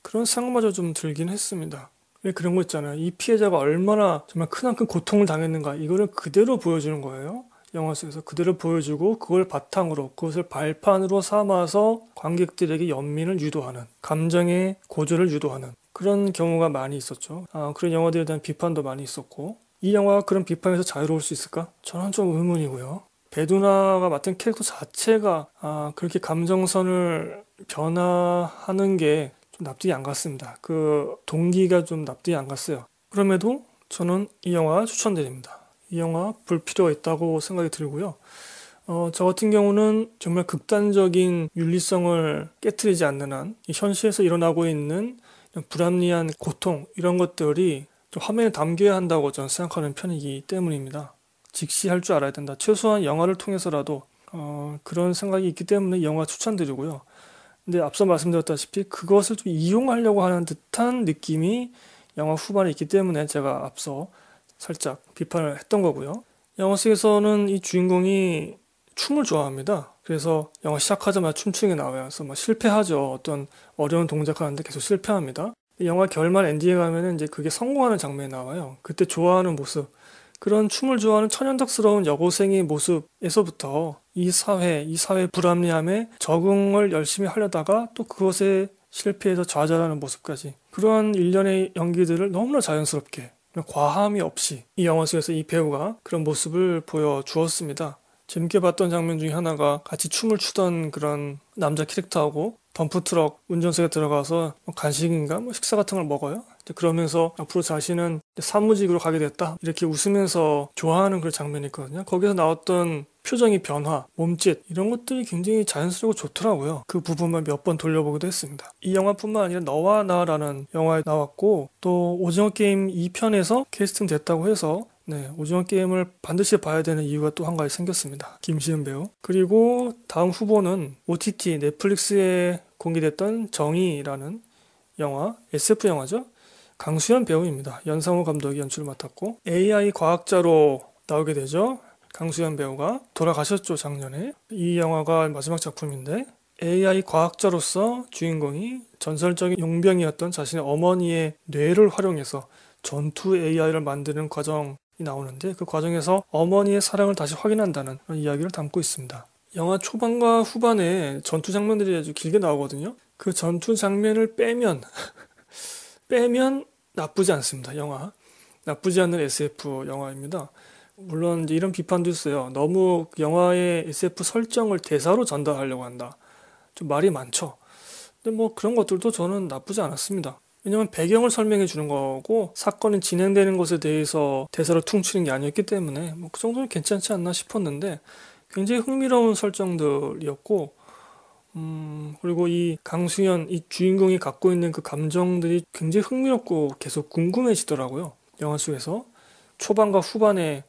그런 생각마저 좀 들긴 했습니다. 왜 그런 거 있잖아요. 이 피해자가 얼마나 정말 크나큰 고통을 당했는가 이거를 그대로 보여주는 거예요. 영화 속에서 그들을 보여주고 그걸 바탕으로 그것을 발판으로 삼아서 관객들에게 연민을 유도하는 감정의 고조를 유도하는 그런 경우가 많이 있었죠. 아, 그런 영화들에 대한 비판도 많이 있었고 이 영화가 그런 비판에서 자유로울 수 있을까? 저는 좀 의문이고요. 배두나가 맡은 캐릭터 자체가 아, 그렇게 감정선을 변화하는 게 좀 납득이 안 갔습니다. 그 동기가 좀 납득이 안 갔어요. 그럼에도 저는 이 영화 추천드립니다. 이 영화 볼 필요가 있다고 생각이 들고요. 어, 저 같은 경우는 정말 극단적인 윤리성을 깨뜨리지 않는 한 현실에서 일어나고 있는 불합리한 고통 이런 것들이 화면에 담겨야 한다고 저는 생각하는 편이기 때문입니다. 직시할 줄 알아야 된다. 최소한 영화를 통해서라도 어, 그런 생각이 있기 때문에 영화 추천드리고요. 근데 앞서 말씀드렸다시피 그것을 좀 이용하려고 하는 듯한 느낌이 영화 후반에 있기 때문에 제가 앞서 살짝 비판을 했던 거고요. 영화 속에서는 이 주인공이 춤을 좋아합니다. 그래서 영화 시작하자마자 춤추는 게 나와요. 그래서 실패하죠. 어떤 어려운 동작하는데 계속 실패합니다. 영화 결말 엔딩에 가면은 이제 그게 성공하는 장면이 나와요. 그때 좋아하는 모습. 그런 춤을 좋아하는 천연덕스러운 여고생의 모습에서부터 이 사회, 이 사회 불합리함에 적응을 열심히 하려다가 또 그것에 실패해서 좌절하는 모습까지 그러한 일련의 연기들을 너무나 자연스럽게 과함이 없이 이 영화 속에서 이 배우가 그런 모습을 보여주었습니다. 재밌게 봤던 장면 중에 하나가 같이 춤을 추던 그런 남자 캐릭터하고 덤프트럭 운전석에 들어가서 뭐 간식인가 뭐 식사 같은 걸 먹어요. 그러면서 앞으로 자신은 사무직으로 가게 됐다 이렇게 웃으면서 좋아하는 그런 장면이 거든요 거기서 나왔던 표정의 변화, 몸짓 이런 것들이 굉장히 자연스럽고 좋더라고요. 그 부분만 몇 번 돌려보기도 했습니다. 이 영화뿐만 아니라 너와 나라는 영화에 나왔고 또 오징어 게임 2편에서 캐스팅 됐다고 해서 네, 오징어 게임을 반드시 봐야 되는 이유가 또 한 가지 생겼습니다. 김시은 배우. 그리고 다음 후보는 OTT 넷플릭스에 공개됐던 정의라는 영화, SF 영화죠. 강수현 배우입니다. 연상호 감독이 연출을 맡았고 AI 과학자로 나오게 되죠. 강수현 배우가 돌아가셨죠 작년에 이 영화가 마지막 작품인데 AI 과학자로서 주인공이 전설적인 용병이었던 자신의 어머니의 뇌를 활용해서 전투 AI를 만드는 과정이 나오는데 그 과정에서 어머니의 사랑을 다시 확인한다는 이야기를 담고 있습니다. 영화 초반과 후반에 전투 장면들이 아주 길게 나오거든요. 그 전투 장면을 빼면 빼면 나쁘지 않습니다. 영화. 나쁘지 않은 SF 영화입니다. 물론 이제 이런 비판도 있어요. 너무 영화의 SF 설정을 대사로 전달하려고 한다. 좀 말이 많죠. 근데 뭐 그런 것들도 저는 나쁘지 않았습니다. 왜냐면 배경을 설명해 주는 거고 사건이 진행되는 것에 대해서 대사를 퉁치는 게 아니었기 때문에 뭐 그 정도는 괜찮지 않나 싶었는데 굉장히 흥미로운 설정들이었고 음, 그리고 이 강수현, 이 주인공이 갖고 있는 그 감정들이 굉장히 흥미롭고 계속 궁금해지더라고요. 영화 속에서. 초반과 후반에,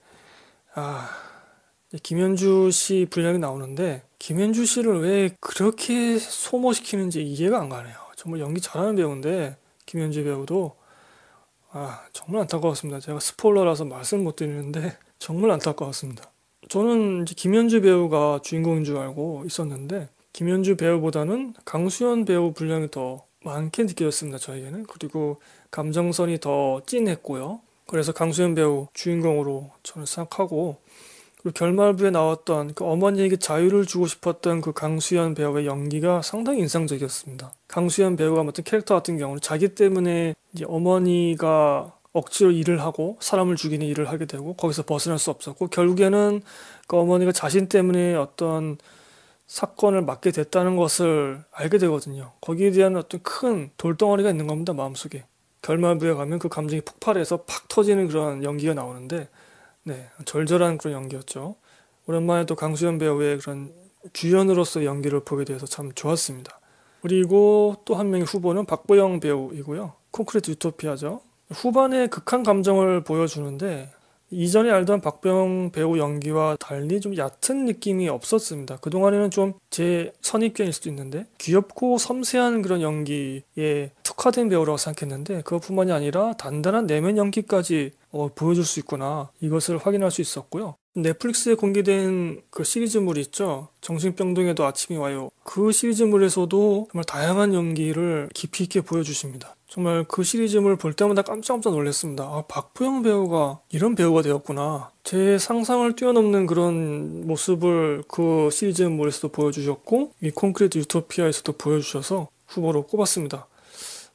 아, 김현주 씨 분량이 나오는데, 김현주 씨를 왜 그렇게 소모시키는지 이해가 안 가네요. 정말 연기 잘하는 배우인데, 김현주 배우도, 아, 정말 안타까웠습니다. 제가 스포일러라서 말씀 못 드리는데, 정말 안타까웠습니다. 저는 이제 김현주 배우가 주인공인 줄 알고 있었는데, 김현주 배우보다는 강수연 배우 분량이 더 많게 느껴졌습니다. 저에게는 그리고 감정선이 더 찐했고요. 그래서 강수연 배우 주인공으로 저는 생각하고 그리고 결말부에 나왔던 그 어머니에게 자유를 주고 싶었던 그 강수연 배우의 연기가 상당히 인상적이었습니다. 강수연 배우가 맡은 캐릭터 같은 경우는 자기 때문에 이제 어머니가 억지로 일을 하고 사람을 죽이는 일을 하게 되고 거기서 벗어날 수 없었고 결국에는 그 어머니가 자신 때문에 어떤 사건을 맡게 됐다는 것을 알게 되거든요. 거기에 대한 어떤 큰 돌덩어리가 있는 겁니다, 마음속에. 결말부에 가면 그 감정이 폭발해서 팍 터지는 그런 연기가 나오는데, 네, 절절한 그런 연기였죠. 오랜만에 또 강수연 배우의 그런 주연으로서 연기를 보게 돼서 참 좋았습니다. 그리고 또 한 명의 후보는 박보영 배우이고요. 콘크리트 유토피아죠. 후반에 극한 감정을 보여주는데 이전에 알던 박병 배우 연기와 달리 좀 얕은 느낌이 없었습니다. 그동안에는 좀 제 선입견일 수도 있는데 귀엽고 섬세한 그런 연기에 특화된 배우라고 생각했는데 그것뿐만이 아니라 단단한 내면 연기까지 어, 보여줄 수 있구나 이것을 확인할 수 있었고요. 넷플릭스에 공개된 그 시리즈물 있죠. 정신병동에도 아침이 와요. 그 시리즈물에서도 정말 다양한 연기를 깊이 있게 보여주십니다. 정말 그 시리즈물 볼 때마다 깜짝깜짝 놀랐습니다. 아, 박보영 배우가 이런 배우가 되었구나. 제 상상을 뛰어넘는 그런 모습을 그 시리즈물에서도 보여주셨고, 이 콘크리트 유토피아에서도 보여주셔서 후보로 꼽았습니다.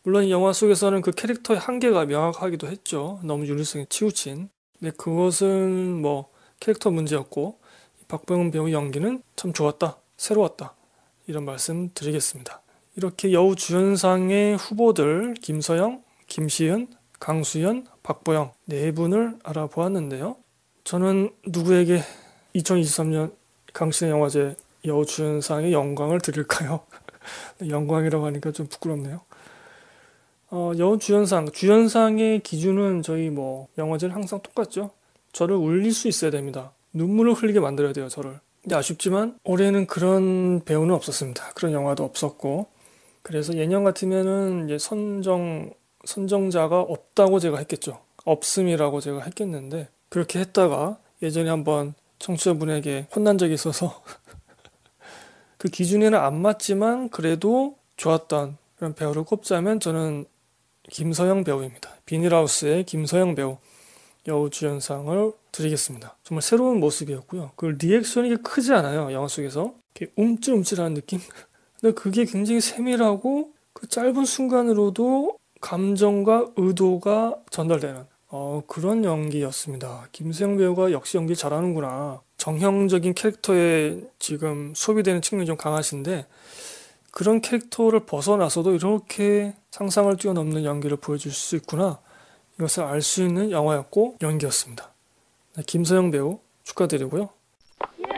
물론 이 영화 속에서는 그 캐릭터의 한계가 명확하기도 했죠. 너무 윤리성에 치우친. 근데 그것은 뭐 캐릭터 문제였고, 박보영 배우 연기는 참 좋았다, 새로웠다. 이런 말씀 드리겠습니다. 이렇게 여우 주연상의 후보들 김서영, 김시은, 강수연, 박보영 네 분을 알아보았는데요. 저는 누구에게 2023년 강신의 영화제 여우 주연상의 영광을 드릴까요? 영광이라고 하니까 좀 부끄럽네요. 어, 여우 주연상, 주연상의 기준은 저희 뭐 영화제는 항상 똑같죠. 저를 울릴 수 있어야 됩니다. 눈물을 흘리게 만들어야 돼요, 저를. 근데 아쉽지만 올해는 그런 배우는 없었습니다. 그런 영화도 없었고 그래서 예년 같으면은 이제 선정 선정자가 없다고 제가 했겠죠. 없음이라고 제가 했겠는데 그렇게 했다가 예전에 한번 청취자분에게 혼난 적이 있어서 그 기준에는 안 맞지만 그래도 좋았던 그런 배우를 꼽자면 저는 김서영 배우입니다. 비닐하우스의 김서영 배우 여우주연상을 드리겠습니다. 정말 새로운 모습이었고요. 그 리액션이 크지 않아요. 영화 속에서. 이렇게 움찔움찔한 느낌? 근데 그게 굉장히 세밀하고 그 짧은 순간으로도 감정과 의도가 전달되는 어, 그런 연기였습니다. 김세영 배우가 역시 연기 잘하는구나. 정형적인 캐릭터에 지금 소비되는 측면이 좀 강하신데 그런 캐릭터를 벗어나서도 이렇게 상상을 뛰어넘는 연기를 보여줄 수 있구나. 이것을 알 수 있는 영화였고 연기였습니다. 네, 김서영 배우 축하드리고요. 예.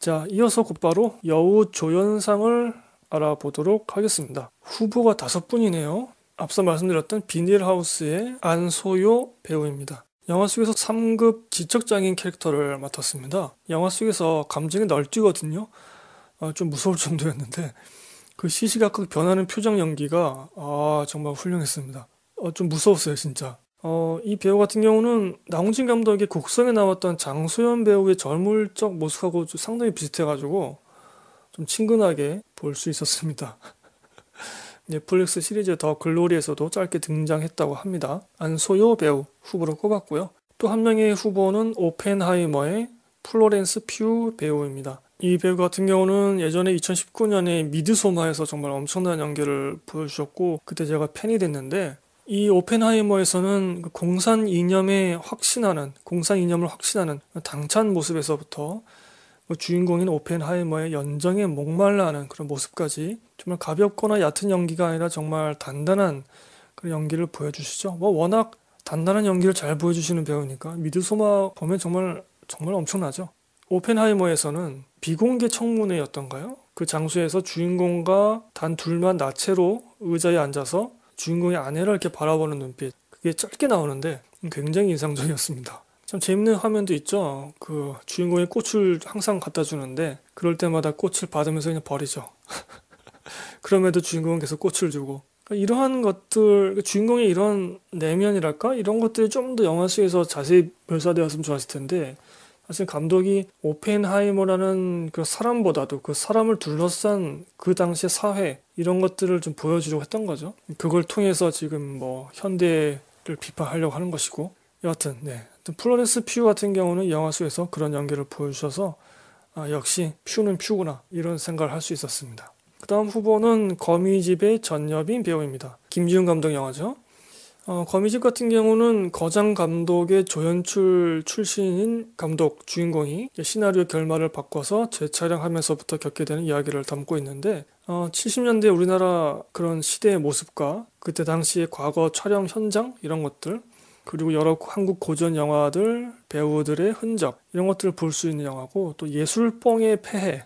자, 이어서 곧바로 여우 조연상을 알아보도록 하겠습니다. 후보가 다섯 분이네요. 앞서 말씀드렸던 비닐하우스의 안소요 배우입니다. 영화 속에서 3급 지적장인 캐릭터를 맡았습니다. 영화 속에서 감정이 널뛰거든요. 아, 좀 무서울 정도였는데 그 시시각각 변하는 표정 연기가 아 정말 훌륭했습니다. 아, 좀 무서웠어요 진짜. 어, 이 배우 같은 경우는 나홍진 감독의 곡성에 나왔던 장소연 배우의 젊을 적 모습하고 상당히 비슷해가지고 좀 친근하게 볼 수 있었습니다. 넷플릭스 시리즈 더 글로리에서도 짧게 등장했다고 합니다. 안소요 배우 후보로 꼽았고요. 또 한 명의 후보는 오펜하이머의 플로렌스 퓨 배우입니다. 이 배우 같은 경우는 예전에 2019년에 미드소마에서 정말 엄청난 연기를 보여주셨고 그때 제가 팬이 됐는데 이 오펜하이머에서는 그 공산 이념에 확신하는 공산 이념을 확신하는 당찬 모습에서부터 뭐 주인공인 오펜하이머의 연정에 목말라 하는 그런 모습까지 정말 가볍거나 얕은 연기가 아니라 정말 단단한 그런 연기를 보여주시죠. 뭐 워낙 단단한 연기를 잘 보여주시는 배우니까 미드소마 보면 정말 정말 엄청나죠. 오펜하이머에서는 비공개 청문회였던가요? 그 장소에서 주인공과 단 둘만 나체로 의자에 앉아서 주인공의 아내를 이렇게 바라보는 눈빛 그게 짧게 나오는데 굉장히 인상적이었습니다. 참 재밌는 화면도 있죠. 그 주인공이 꽃을 항상 갖다 주는데 그럴 때마다 꽃을 받으면서 그냥 버리죠. 그럼에도 주인공은 계속 꽃을 주고 그러니까 이러한 것들 그러니까 주인공의 이런 내면이랄까 이런 것들이 좀 더 영화 속에서 자세히 묘사되었으면 좋았을 텐데 사실 감독이 오펜하이머라는 그 사람보다도 그 사람을 둘러싼 그 당시 의 사회 이런 것들을 좀 보여주려고 했던 거죠. 그걸 통해서 지금 뭐 현대를 비판하려고 하는 것이고 여하튼 네. 플로렌스 퓨 같은 경우는 영화 속에서 그런 연기를 보여주셔서 아, 역시 퓨는 퓨구나 이런 생각을 할 수 있었습니다. 그 다음 후보는 거미집의 전여빈 배우입니다. 김지훈 감독 영화죠. 어, 거미집 같은 경우는 거장 감독의 조연출 출신인 감독 주인공이 시나리오 결말을 바꿔서 재촬영하면서부터 겪게 되는 이야기를 담고 있는데 어, 70년대 우리나라 그런 시대의 모습과 그때 당시의 과거 촬영 현장 이런 것들 그리고 여러 한국 고전 영화들 배우들의 흔적 이런 것들을 볼 수 있는 영화고 또 예술뽕의 폐해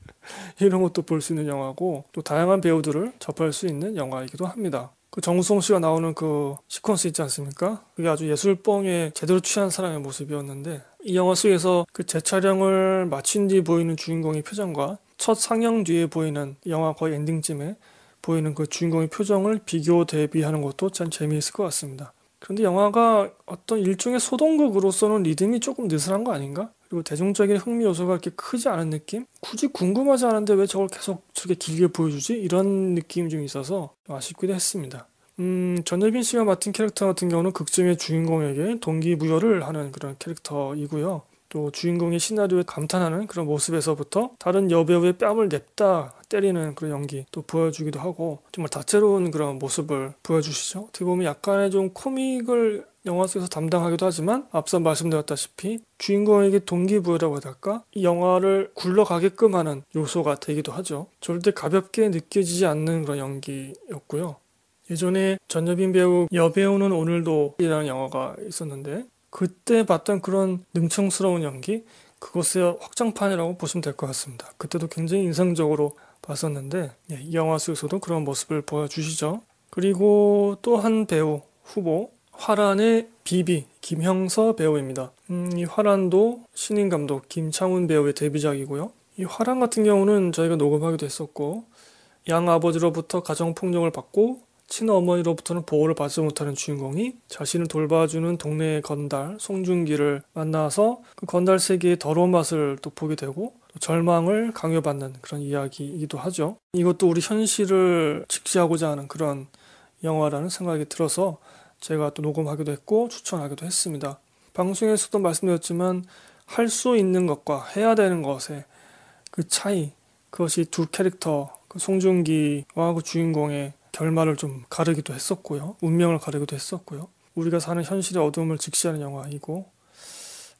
이런 것도 볼 수 있는 영화고 또 다양한 배우들을 접할 수 있는 영화이기도 합니다. 그 정우성 씨가 나오는 그 시퀀스 있지 않습니까? 그게 아주 예술뻥에 제대로 취한 사람의 모습이었는데 이 영화 속에서 그 재촬영을 마친 뒤 보이는 주인공의 표정과 첫 상영 뒤에 보이는 영화 거의 엔딩쯤에 보이는 그 주인공의 표정을 비교 대비하는 것도 참 재미있을 것 같습니다. 그런데 영화가 어떤 일종의 소동극으로서는 리듬이 조금 느슨한 거 아닌가? 그리고 대중적인 흥미 요소가 이렇게 크지 않은 느낌? 굳이 궁금하지 않은데 왜 저걸 계속 저렇게 길게 보여주지? 이런 느낌이 좀 있어서 아쉽기도 했습니다. 음, 전예빈 씨가 맡은 캐릭터 같은 경우는 극중의 주인공에게 동기부여를 하는 그런 캐릭터이고요. 또 주인공이 시나리오에 감탄하는 그런 모습에서부터 다른 여배우의 뺨을 냅다 때리는 그런 연기 또 보여주기도 하고 정말 다채로운 그런 모습을 보여주시죠. 어떻게 보면 약간의 좀 코믹을 영화 속에서 담당하기도 하지만 앞서 말씀드렸다시피 주인공에게 동기부여라고 하달까 이 영화를 굴러가게끔 하는 요소가 되기도 하죠. 절대 가볍게 느껴지지 않는 그런 연기였고요. 예전에 전여빈 배우 여배우는 오늘도 이라는 영화가 있었는데 그때 봤던 그런 능청스러운 연기 그것의 확장판이라고 보시면 될 것 같습니다. 그때도 굉장히 인상적으로 봤었는데 예, 이 영화 속에서도 그런 모습을 보여주시죠. 그리고 또 한 배우 후보 화란의 비비 김형서 배우입니다. 음, 이 화란도 신인 감독 김창훈 배우의 데뷔작이고요. 이 화란 같은 경우는 저희가 녹음하기도 했었고 양 아버지로부터 가정 폭력을 받고 친어머니로부터는 보호를 받지 못하는 주인공이 자신을 돌봐주는 동네의 건달 송중기를 만나서 그 건달 세계의 더러운 맛을 또 보게 되고 절망을 강요받는 그런 이야기이기도 하죠. 이것도 우리 현실을 직시하고자 하는 그런 영화라는 생각이 들어서 제가 또 녹음하기도 했고 추천하기도 했습니다. 방송에서도 말씀드렸지만 할 수 있는 것과 해야 되는 것의 그 차이, 그것이 두 캐릭터, 그 송중기와 그 주인공의 결말을 좀 가르기도 했었고요. 운명을 가르기도 했었고요. 우리가 사는 현실의 어둠을 직시하는 영화이고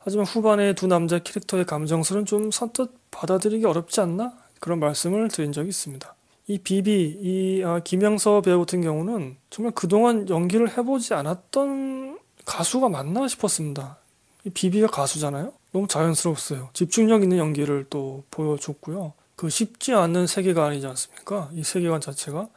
하지만 후반에 두 남자 캐릭터의 감정선은 좀 선뜻 받아들이기 어렵지 않나 그런 말씀을 드린 적이 있습니다. 이 비비 이 아, 김영서 배우 같은 경우는 정말 그동안 연기를 해보지 않았던 가수가 맞나 싶었습니다. 이 비비가 가수잖아요. 너무 자연스러웠어요. 집중력 있는 연기를 또 보여줬고요. 그 쉽지 않은 세계관이지 않습니까? 이 세계관 자체가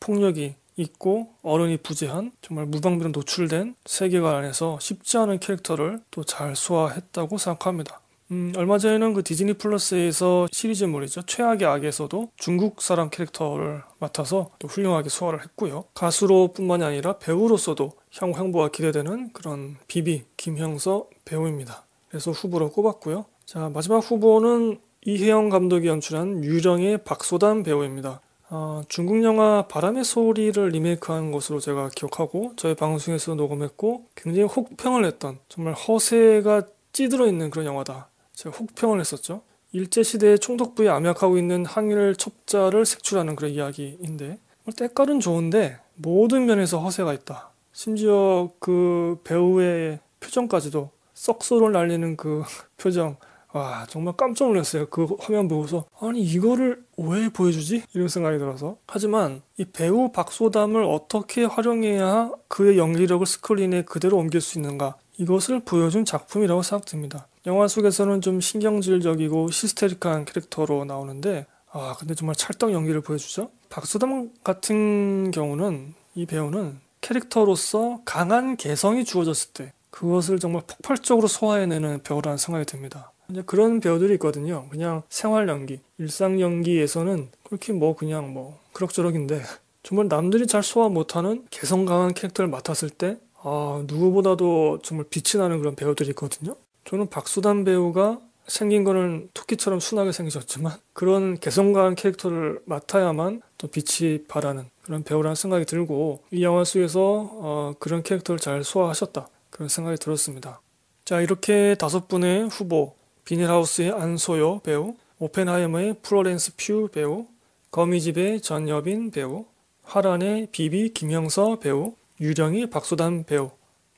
폭력이 있고 어른이 부재한 정말 무방비로 노출된 세계관 안에서 쉽지 않은 캐릭터를 또 잘 소화했다고 생각합니다. 음, 얼마 전에는 그 디즈니 플러스에서 시리즈물이죠. 최악의 악에서도 중국 사람 캐릭터를 맡아서 또 훌륭하게 소화를 했고요. 가수로 뿐만이 아니라 배우로서도 향후 행보가 기대되는 그런 비비 김형서 배우입니다. 그래서 후보로 꼽았고요. 자, 마지막 후보는 이혜영 감독이 연출한 유령의 박소담 배우입니다. 어, 중국 영화 바람의 소리를 리메이크한 것으로 제가 기억하고 저희 방송에서 녹음했고 굉장히 혹평을 했던 정말 허세가 찌들어 있는 그런 영화다. 제가 혹평을 했었죠. 일제시대의 총독부에 암약하고 있는 항일 첩자를 색출하는 그런 이야기인데 때깔은 좋은데 모든 면에서 허세가 있다. 심지어 그 배우의 표정까지도 썩소를 날리는 그 표정 와 정말 깜짝 놀랐어요 그 화면 보고서 아니 이거를 왜 보여주지? 이런 생각이 들어서 하지만 이 배우 박소담을 어떻게 활용해야 그의 연기력을 스크린에 그대로 옮길 수 있는가 이것을 보여준 작품이라고 생각됩니다 영화 속에서는 좀 신경질적이고 시스테리카한 캐릭터로 나오는데 아 근데 정말 찰떡 연기를 보여주죠 박소담 같은 경우는 이 배우는 캐릭터로서 강한 개성이 주어졌을 때 그것을 정말 폭발적으로 소화해내는 배우라는 생각이 듭니다. 이제 그런 배우들이 있거든요. 그냥 생활 연기, 일상 연기에서는 그렇게 뭐 그냥 뭐 그럭저럭인데 정말 남들이 잘 소화 못하는 개성 강한 캐릭터를 맡았을 때 아, 누구보다도 정말 빛이 나는 그런 배우들이 있거든요. 저는 박수단 배우가 생긴 거는 토끼처럼 순하게 생기셨지만 그런 개성 강한 캐릭터를 맡아야만 또 빛이 바라는 그런 배우라는 생각이 들고 이 영화 속에서 어, 그런 캐릭터를 잘 소화하셨다 그런 생각이 들었습니다. 자 이렇게 다섯 분의 후보 비닐하우스의 안소요 배우, 오펜하이머의 플로렌스 퓨 배우, 거미집의 전여빈 배우, 화란의 비비 김형서 배우, 유령이 박소담 배우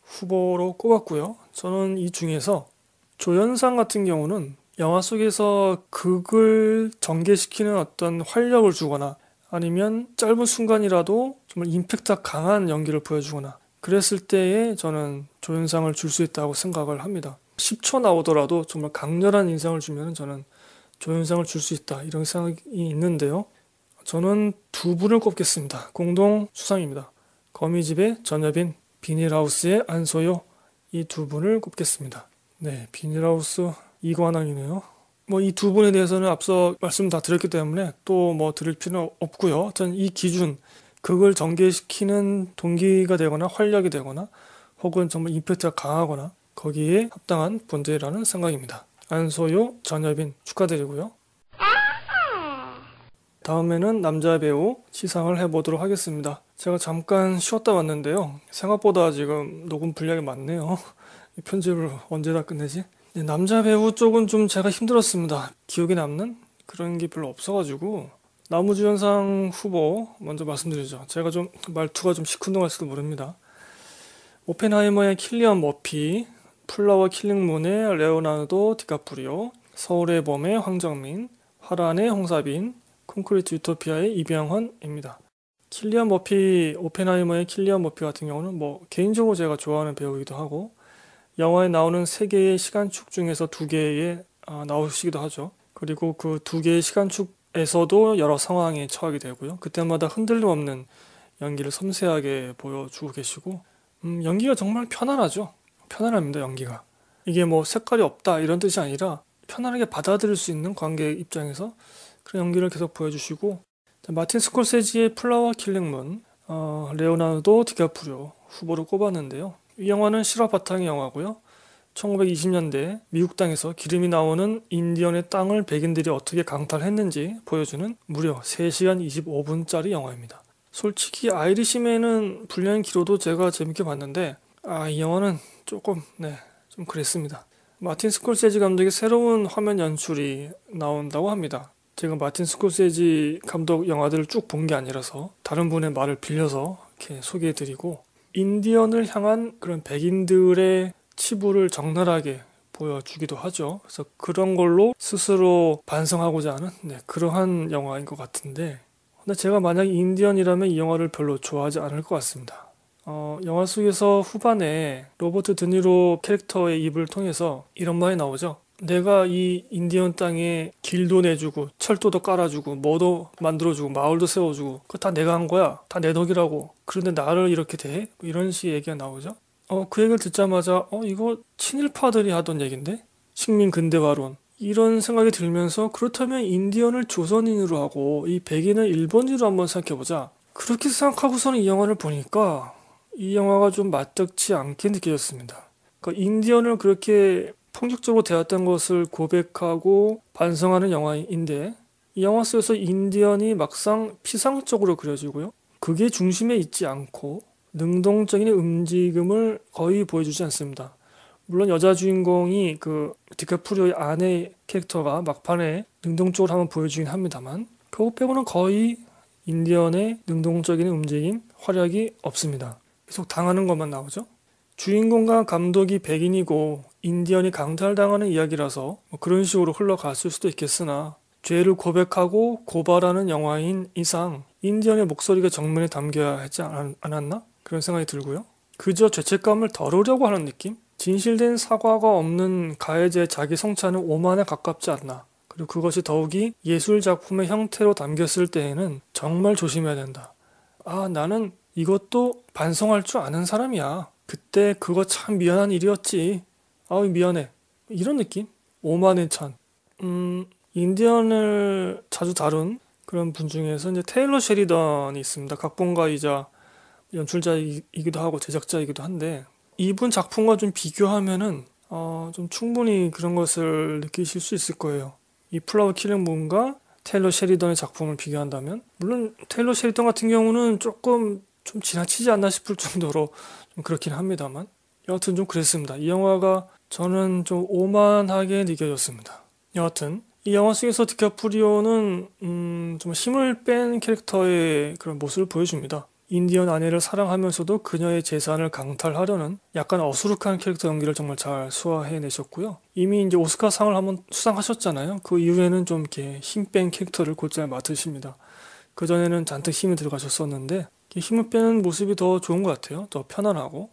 후보로 꼽았고요. 저는 이 중에서 조연상 같은 경우는 영화 속에서 극을 전개시키는 어떤 활력을 주거나 아니면 짧은 순간이라도 정말 임팩트 강한 연기를 보여주거나 그랬을 때에 저는 조연상을 줄 수 있다고 생각을 합니다. 10초 나오더라도 정말 강렬한 인상을 주면 저는 조연상을 줄 수 있다 이런 생각이 있는데요. 저는 두 분을 꼽겠습니다. 공동 수상입니다. 거미집의 전여빈, 비닐하우스의 안소요 이 두 분을 꼽겠습니다. 네, 비닐하우스 이관왕이네요. 뭐 이 두 분에 대해서는 앞서 말씀 다 드렸기 때문에 또 뭐 드릴 필요는 없고요. 전 이 기준 그걸 전개시키는 동기가 되거나 활력이 되거나 혹은 정말 임팩트가 강하거나 거기에 합당한 분들이라는 생각입니다. 안소요, 전여빈 축하드리고요. 다음에는 남자 배우 시상을 해보도록 하겠습니다. 제가 잠깐 쉬었다 왔는데요. 생각보다 지금 녹음 분량이 많네요. 편집을 언제 다 끝내지? 네, 남자 배우 쪽은 좀 제가 힘들었습니다. 기억에 남는 그런 게 별로 없어가지고 나무주연상 후보 먼저 말씀드리죠. 제가 좀 말투가 좀 시큰둥할 수도 모릅니다. 오펜하이머의 킬리언 머피, 플라워 킬링문의 레오나르도 디카프리오, 서울의 봄의 황정민, 화란의 홍사빈, 콘크리트 유토피아의 이병헌입니다. 킬리언 머피, 오펜하이머의 킬리언 머피 같은 경우는 뭐 개인적으로 제가 좋아하는 배우이기도 하고 영화에 나오는 세 개의 시간축 중에서 두 개에 아, 나오시기도 하죠. 그리고 그 두 개의 시간축에서도 여러 상황에 처하게 되고요. 그때마다 흔들림 없는 연기를 섬세하게 보여주고 계시고 음, 연기가 정말 편안하죠. 편안합니다 연기가 이게 뭐 색깔이 없다 이런 뜻이 아니라 편안하게 받아들일 수 있는 관객 입장에서 그런 연기를 계속 보여주시고 마틴 스콜세지의 플라워 킬링문 어, 레오나르도 디카프리오 후보로 꼽았는데요 이 영화는 실화 바탕의 영화고요 1920년대 미국 땅에서 기름이 나오는 인디언의 땅을 백인들이 어떻게 강탈했는지 보여주는 무려 3시간 25분짜리 영화입니다. 솔직히 아이리시맨은 불량 기로도 제가 재밌게 봤는데 아 이 영화는 조금 네, 좀 그랬습니다. 마틴 스콜세지 감독의 새로운 화면 연출이 나온다고 합니다. 제가 마틴 스콜세지 감독 영화들을 쭉 본 게 아니라서 다른 분의 말을 빌려서 이렇게 소개해드리고 인디언을 향한 그런 백인들의 치부를 적나라하게 보여주기도 하죠. 그래서 그런 걸로 스스로 반성하고자 하는 네, 그러한 영화인 것 같은데 근데 제가 만약 인디언이라면 이 영화를 별로 좋아하지 않을 것 같습니다. 어, 영화 속에서 후반에 로버트 드니로 캐릭터의 입을 통해서 이런 말이 나오죠. 내가 이 인디언 땅에 길도 내주고 철도도 깔아주고 뭐도 만들어주고 마을도 세워주고 그거 다 내가 한 거야. 다 내 덕이라고. 그런데 나를 이렇게 대해? 뭐 이런 식의 얘기가 나오죠. 어, 그 얘기를 듣자마자 어, 이거 친일파들이 하던 얘긴데? 식민 근대화론. 이런 생각이 들면서 그렇다면 인디언을 조선인으로 하고 이 백인을 일본인으로 한번 생각해보자. 그렇게 생각하고서는 이 영화를 보니까 이 영화가 좀맞뜩치 않게 느껴졌습니다. 그 인디언을 그렇게 폭력적으로 대했던 것을 고백하고 반성하는 영화인데 이 영화 속에서 인디언이 막상 피상적으로 그려지고요. 그게 중심에 있지 않고 능동적인 움직임을 거의 보여주지 않습니다. 물론 여자 주인공이 그 디카프리오의 아내 캐릭터가 막판에 능동적으로 한번 보여주긴 합니다만 그거 빼고는 거의 인디언의 능동적인 움직임, 활약이 없습니다. 계속 당하는 것만 나오죠. 주인공과 감독이 백인이고 인디언이 강탈당하는 이야기라서 뭐 그런 식으로 흘러갔을 수도 있겠으나 죄를 고백하고 고발하는 영화인 이상 인디언의 목소리가 정면에 담겨야 했지 않았나? 그런 생각이 들고요. 그저 죄책감을 덜으려고 하는 느낌? 진실된 사과가 없는 가해자의 자기 성찰은 오만에 가깝지 않나. 그리고 그것이 더욱이 예술 작품의 형태로 담겼을 때에는 정말 조심해야 된다. 아, 나는 이것도 반성할 줄 아는 사람이야. 그때 그거 참 미안한 일이었지. 아우 미안해. 이런 느낌? 오만의 찬. 음, 인디언을 자주 다룬 그런 분 중에서 이제 테일러 쉐리던이 있습니다. 각본가이자 연출자이기도 하고 제작자이기도 한데 이분 작품과 좀 비교하면은 어, 좀 충분히 그런 것을 느끼실 수 있을 거예요. 이 플라워 킬링 문과 테일러 쉐리던의 작품을 비교한다면 물론 테일러 쉐리던 같은 경우는 조금 좀 지나치지 않나 싶을 정도로 좀 그렇긴 합니다만 여하튼 좀 그랬습니다. 이 영화가 저는 좀 오만하게 느껴졌습니다. 여하튼 이 영화 속에서 디카프리오는 음, 좀 힘을 뺀 캐릭터의 그런 모습을 보여줍니다. 인디언 아내를 사랑하면서도 그녀의 재산을 강탈하려는 약간 어수룩한 캐릭터 연기를 정말 잘 소화해내셨고요. 이미 이제 오스카 상을 한번 수상하셨잖아요. 그 이후에는 좀 이렇게 힘 뺀 캐릭터를 곧잘 맡으십니다. 그전에는 잔뜩 힘이 들어가셨었는데 힘을 빼는 모습이 더 좋은 것 같아요. 더 편안하고.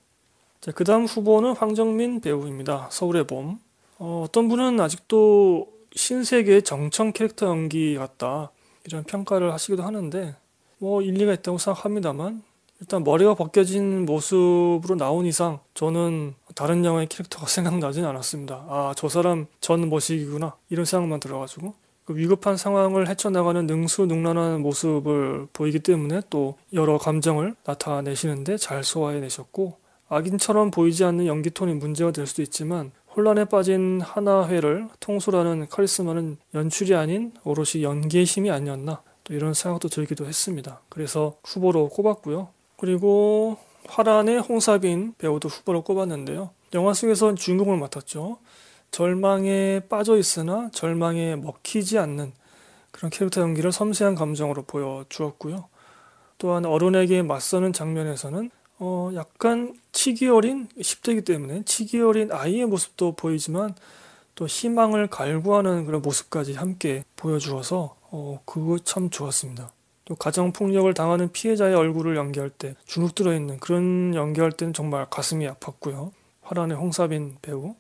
자, 그 다음 후보는 황정민 배우입니다. 서울의 봄. 어, 떤 분은 아직도 신세계의 정청 캐릭터 연기 같다. 이런 평가를 하시기도 하는데, 뭐, 일리가 있다고 생각합니다만, 일단 머리가 벗겨진 모습으로 나온 이상, 저는 다른 영화의 캐릭터가 생각나진 않았습니다. 아, 저 사람 전 머시기구나. 이런 생각만 들어가지고. 그 위급한 상황을 헤쳐나가는 능수능란한 모습을 보이기 때문에 또 여러 감정을 나타내시는데 잘 소화해내셨고 악인처럼 보이지 않는 연기 톤이 문제가 될 수도 있지만 혼란에 빠진 하나회를 통솔하는 카리스마는 연출이 아닌 오롯이 연기의 힘이 아니었나 또 이런 생각도 들기도 했습니다. 그래서 후보로 꼽았고요. 그리고 화란의 홍사빈 배우도 후보로 꼽았는데요. 영화 속에선 주인공을 맡았죠. 절망에 빠져 있으나 절망에 먹히지 않는 그런 캐릭터 연기를 섬세한 감정으로 보여주었고요. 또한 어른에게 맞서는 장면에서는 어 약간 치기 어린 10대이기 때문에 치기 어린 아이의 모습도 보이지만 또 희망을 갈구하는 그런 모습까지 함께 보여주어서 어 그거 참 좋았습니다. 또 가정 폭력을 당하는 피해자의 얼굴을 연기할 때 주눅 들어 있는 그런 연기할 때는 정말 가슴이 아팠고요. 화란의 홍사빈 배우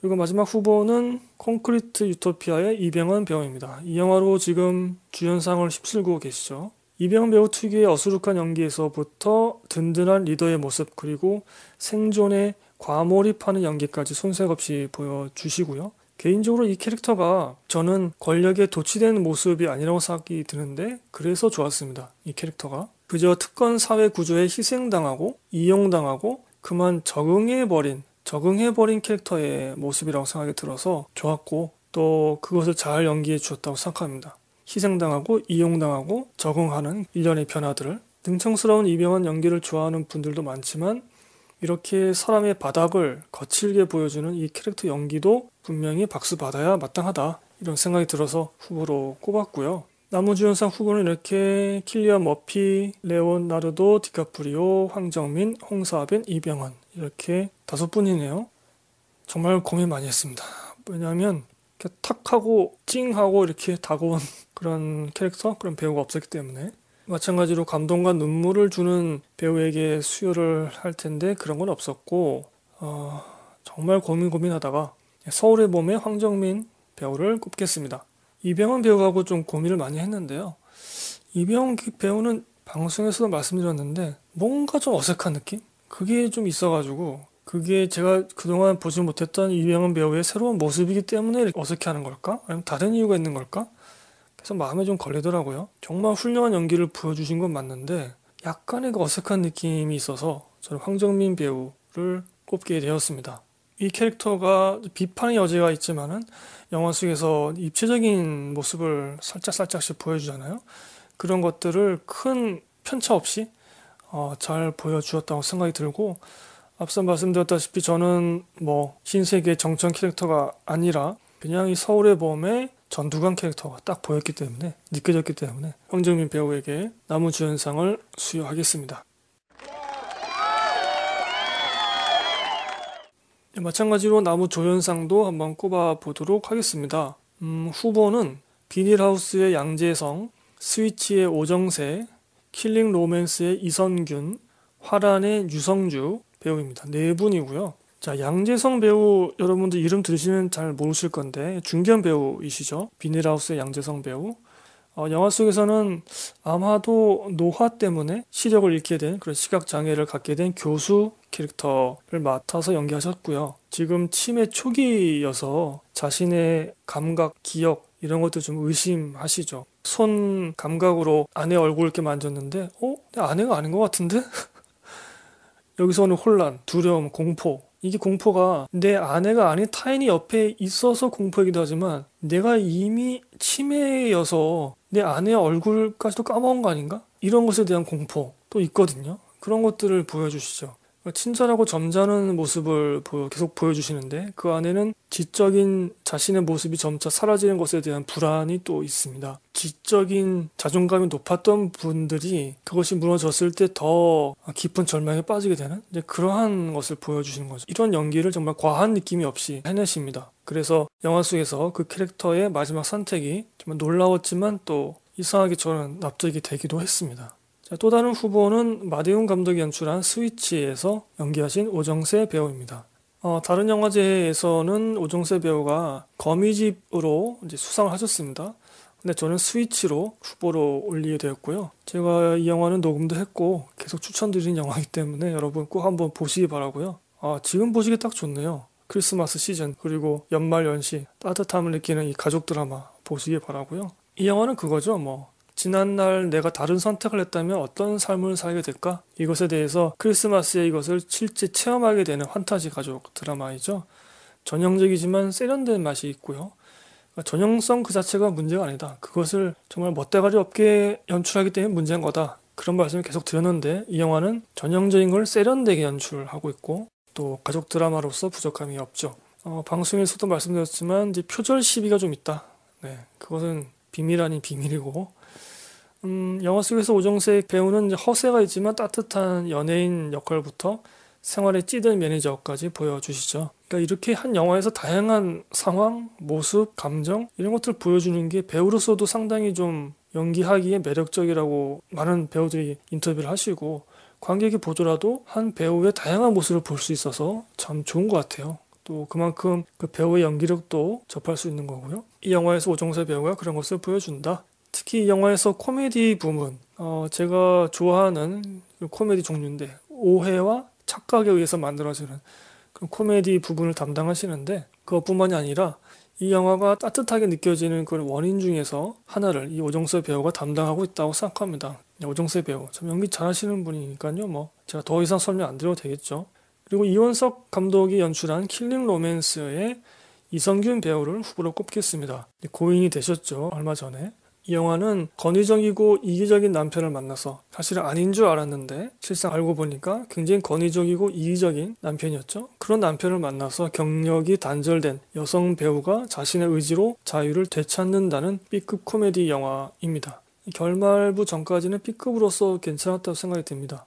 그리고 마지막 후보는 콘크리트 유토피아의 이병헌 배우입니다. 이 영화로 지금 주연상을 휩쓸고 계시죠. 이병헌 배우 특유의 어수룩한 연기에서부터 든든한 리더의 모습 그리고 생존에 과몰입하는 연기까지 손색없이 보여주시고요. 개인적으로 이 캐릭터가 저는 권력에 도취된 모습이 아니라고 생각이 드는데 그래서 좋았습니다. 이 캐릭터가 그저 특권 사회 구조에 희생당하고 이용당하고 그만 적응해버린 적응해버린 캐릭터의 모습이라고 생각이 들어서 좋았고 또 그것을 잘 연기해 주었다고 생각합니다. 희생당하고 이용당하고 적응하는 일련의 변화들을 능청스러운 이병헌 연기를 좋아하는 분들도 많지만 이렇게 사람의 바닥을 거칠게 보여주는 이 캐릭터 연기도 분명히 박수 받아야 마땅하다 이런 생각이 들어서 후보로 꼽았고요. 나무주연상 후보는 이렇게 킬리언 머피, 레온 나르도, 디카프리오, 황정민, 홍사빈, 이병헌 이렇게 다섯 분이네요. 정말 고민 많이 했습니다. 왜냐하면 이렇게 탁 하고 찡하고 이렇게 다가온 그런 캐릭터 그런 배우가 없었기 때문에 마찬가지로 감동과 눈물을 주는 배우에게 수요를 할 텐데 그런 건 없었고 어, 정말 고민 고민하다가 서울의 봄의 황정민 배우를 꼽겠습니다. 이병헌 배우하고 좀 고민을 많이 했는데요. 이병헌 배우는 방송에서도 말씀드렸는데 뭔가 좀 어색한 느낌? 그게 좀 있어가지고 그게 제가 그동안 보지 못했던 유명한 배우의 새로운 모습이기 때문에 어색해하는 걸까? 아니면 다른 이유가 있는 걸까? 그래서 마음에 좀 걸리더라고요. 정말 훌륭한 연기를 보여주신 건 맞는데 약간의 그 어색한 느낌이 있어서 저는 황정민 배우를 꼽게 되었습니다. 이 캐릭터가 비판의 여지가 있지만은 영화 속에서 입체적인 모습을 살짝살짝씩 보여주잖아요. 그런 것들을 큰 편차 없이 어, 잘 보여주었다고 생각이 들고 앞서 말씀드렸다시피 저는 뭐 신세계 정천 캐릭터가 아니라 그냥 이 서울의 봄의 전두관 캐릭터가 딱 보였기 때문에 느껴졌기 때문에 황정민 배우에게 나무주연상을 수여하겠습니다. 네, 마찬가지로 나무조연상도 한번 꼽아보도록 하겠습니다. 음, 후보는 비닐하우스의 양재성, 스위치의 오정세, 킬링 로맨스의 이선균, 화란의 유성주 배우입니다. 네 분이고요. 자, 양재성 배우 여러분들 이름 들으시면 잘 모르실 건데 중견 배우이시죠. 비닐하우스의 양재성 배우. 어, 영화 속에서는 아마도 노화 때문에 시력을 잃게 된 그런 시각 장애를 갖게 된 교수 캐릭터를 맡아서 연기하셨고요. 지금 치매 초기여서 자신의 감각, 기억 이런 것도 좀 의심하시죠. 손 감각으로 아내 얼굴 이렇게 만졌는데, 어? 내 아내가 아닌 것 같은데? 여기서 오는 혼란, 두려움, 공포. 이게 공포가 내 아내가 아닌 타인이 옆에 있어서 공포이기도 하지만 내가 이미 치매여서 내아내 얼굴까지도 까먹은 거 아닌가? 이런 것에 대한 공포 또 있거든요. 그런 것들을 보여주시죠. 친절하고 점잖은 모습을 계속 보여주시는데 그 안에는 지적인 자신의 모습이 점차 사라지는 것에 대한 불안이 또 있습니다. 지적인 자존감이 높았던 분들이 그것이 무너졌을 때 더 깊은 절망에 빠지게 되는 그러한 것을 보여주시는 거죠. 이런 연기를 정말 과한 느낌이 없이 해내십니다. 그래서 영화 속에서 그 캐릭터의 마지막 선택이 정말 놀라웠지만 또 이상하게 저는 납득이 되기도 했습니다. 자, 또 다른 후보는 마대용 감독이 연출한 스위치에서 연기하신 오정세 배우입니다. 어, 다른 영화제에서는 오정세 배우가 거미집으로 수상을 하셨습니다. 근데 저는 스위치로 후보로 올리게 되었고요. 제가 이 영화는 녹음도 했고 계속 추천드리는 영화이기 때문에 여러분 꼭 한번 보시기 바라고요. 아, 지금 보시기 딱 좋네요. 크리스마스 시즌 그리고 연말 연시 따뜻함을 느끼는 이 가족 드라마 보시기 바라고요. 이 영화는 그거죠. 뭐 지난날 내가 다른 선택을 했다면 어떤 삶을 살게 될까? 이것에 대해서 크리스마스에 이것을 실제 체험하게 되는 환타지 가족 드라마이죠. 전형적이지만 세련된 맛이 있고요. 그러니까 전형성 그 자체가 문제가 아니다. 그것을 정말 멋대가리 없게 연출하기 때문에 문제인 거다. 그런 말씀을 계속 드렸는데 이 영화는 전형적인 걸 세련되게 연출하고 있고 또 가족 드라마로서 부족함이 없죠. 어, 방송에서도 말씀드렸지만 이제 표절 시비가 좀 있다. 네, 그것은 비밀 아닌 비밀이고 음, 영화 속에서 오정세 배우는 허세가 있지만 따뜻한 연예인 역할부터 생활에 찌든 매니저까지 보여주시죠. 그러니까 이렇게 한 영화에서 다양한 상황, 모습, 감정 이런 것들을 보여주는 게 배우로서도 상당히 좀 연기하기에 매력적이라고 많은 배우들이 인터뷰를 하시고 관객이 보더라도 한 배우의 다양한 모습을 볼 수 있어서 참 좋은 것 같아요. 또 그만큼 그 배우의 연기력도 접할 수 있는 거고요. 이 영화에서 오정세 배우가 그런 것을 보여준다. 특히 영화에서 코미디 부문, 어, 제가 좋아하는 코미디 종류인데 오해와 착각에 의해서 만들어지는 그 코미디 부분을 담당하시는데 그것뿐만이 아니라 이 영화가 따뜻하게 느껴지는 그런 원인 중에서 하나를 이 오정수 배우가 담당하고 있다고 생각합니다. 네, 오정수 배우 참 연기 잘하시는 분이니까요. 뭐 제가 더 이상 설명 안 드려도 되겠죠. 그리고 이원석 감독이 연출한 킬링 로맨스의 이성균 배우를 후보로 꼽겠습니다. 네, 고인이 되셨죠. 얼마 전에. 이 영화는 권위적이고 이기적인 남편을 만나서 사실은 아닌 줄 알았는데 실상 알고 보니까 굉장히 권위적이고 이기적인 남편이었죠. 그런 남편을 만나서 경력이 단절된 여성 배우가 자신의 의지로 자유를 되찾는다는 B급 코미디 영화입니다. 결말부 전까지는 B급으로서 괜찮았다고 생각이 듭니다.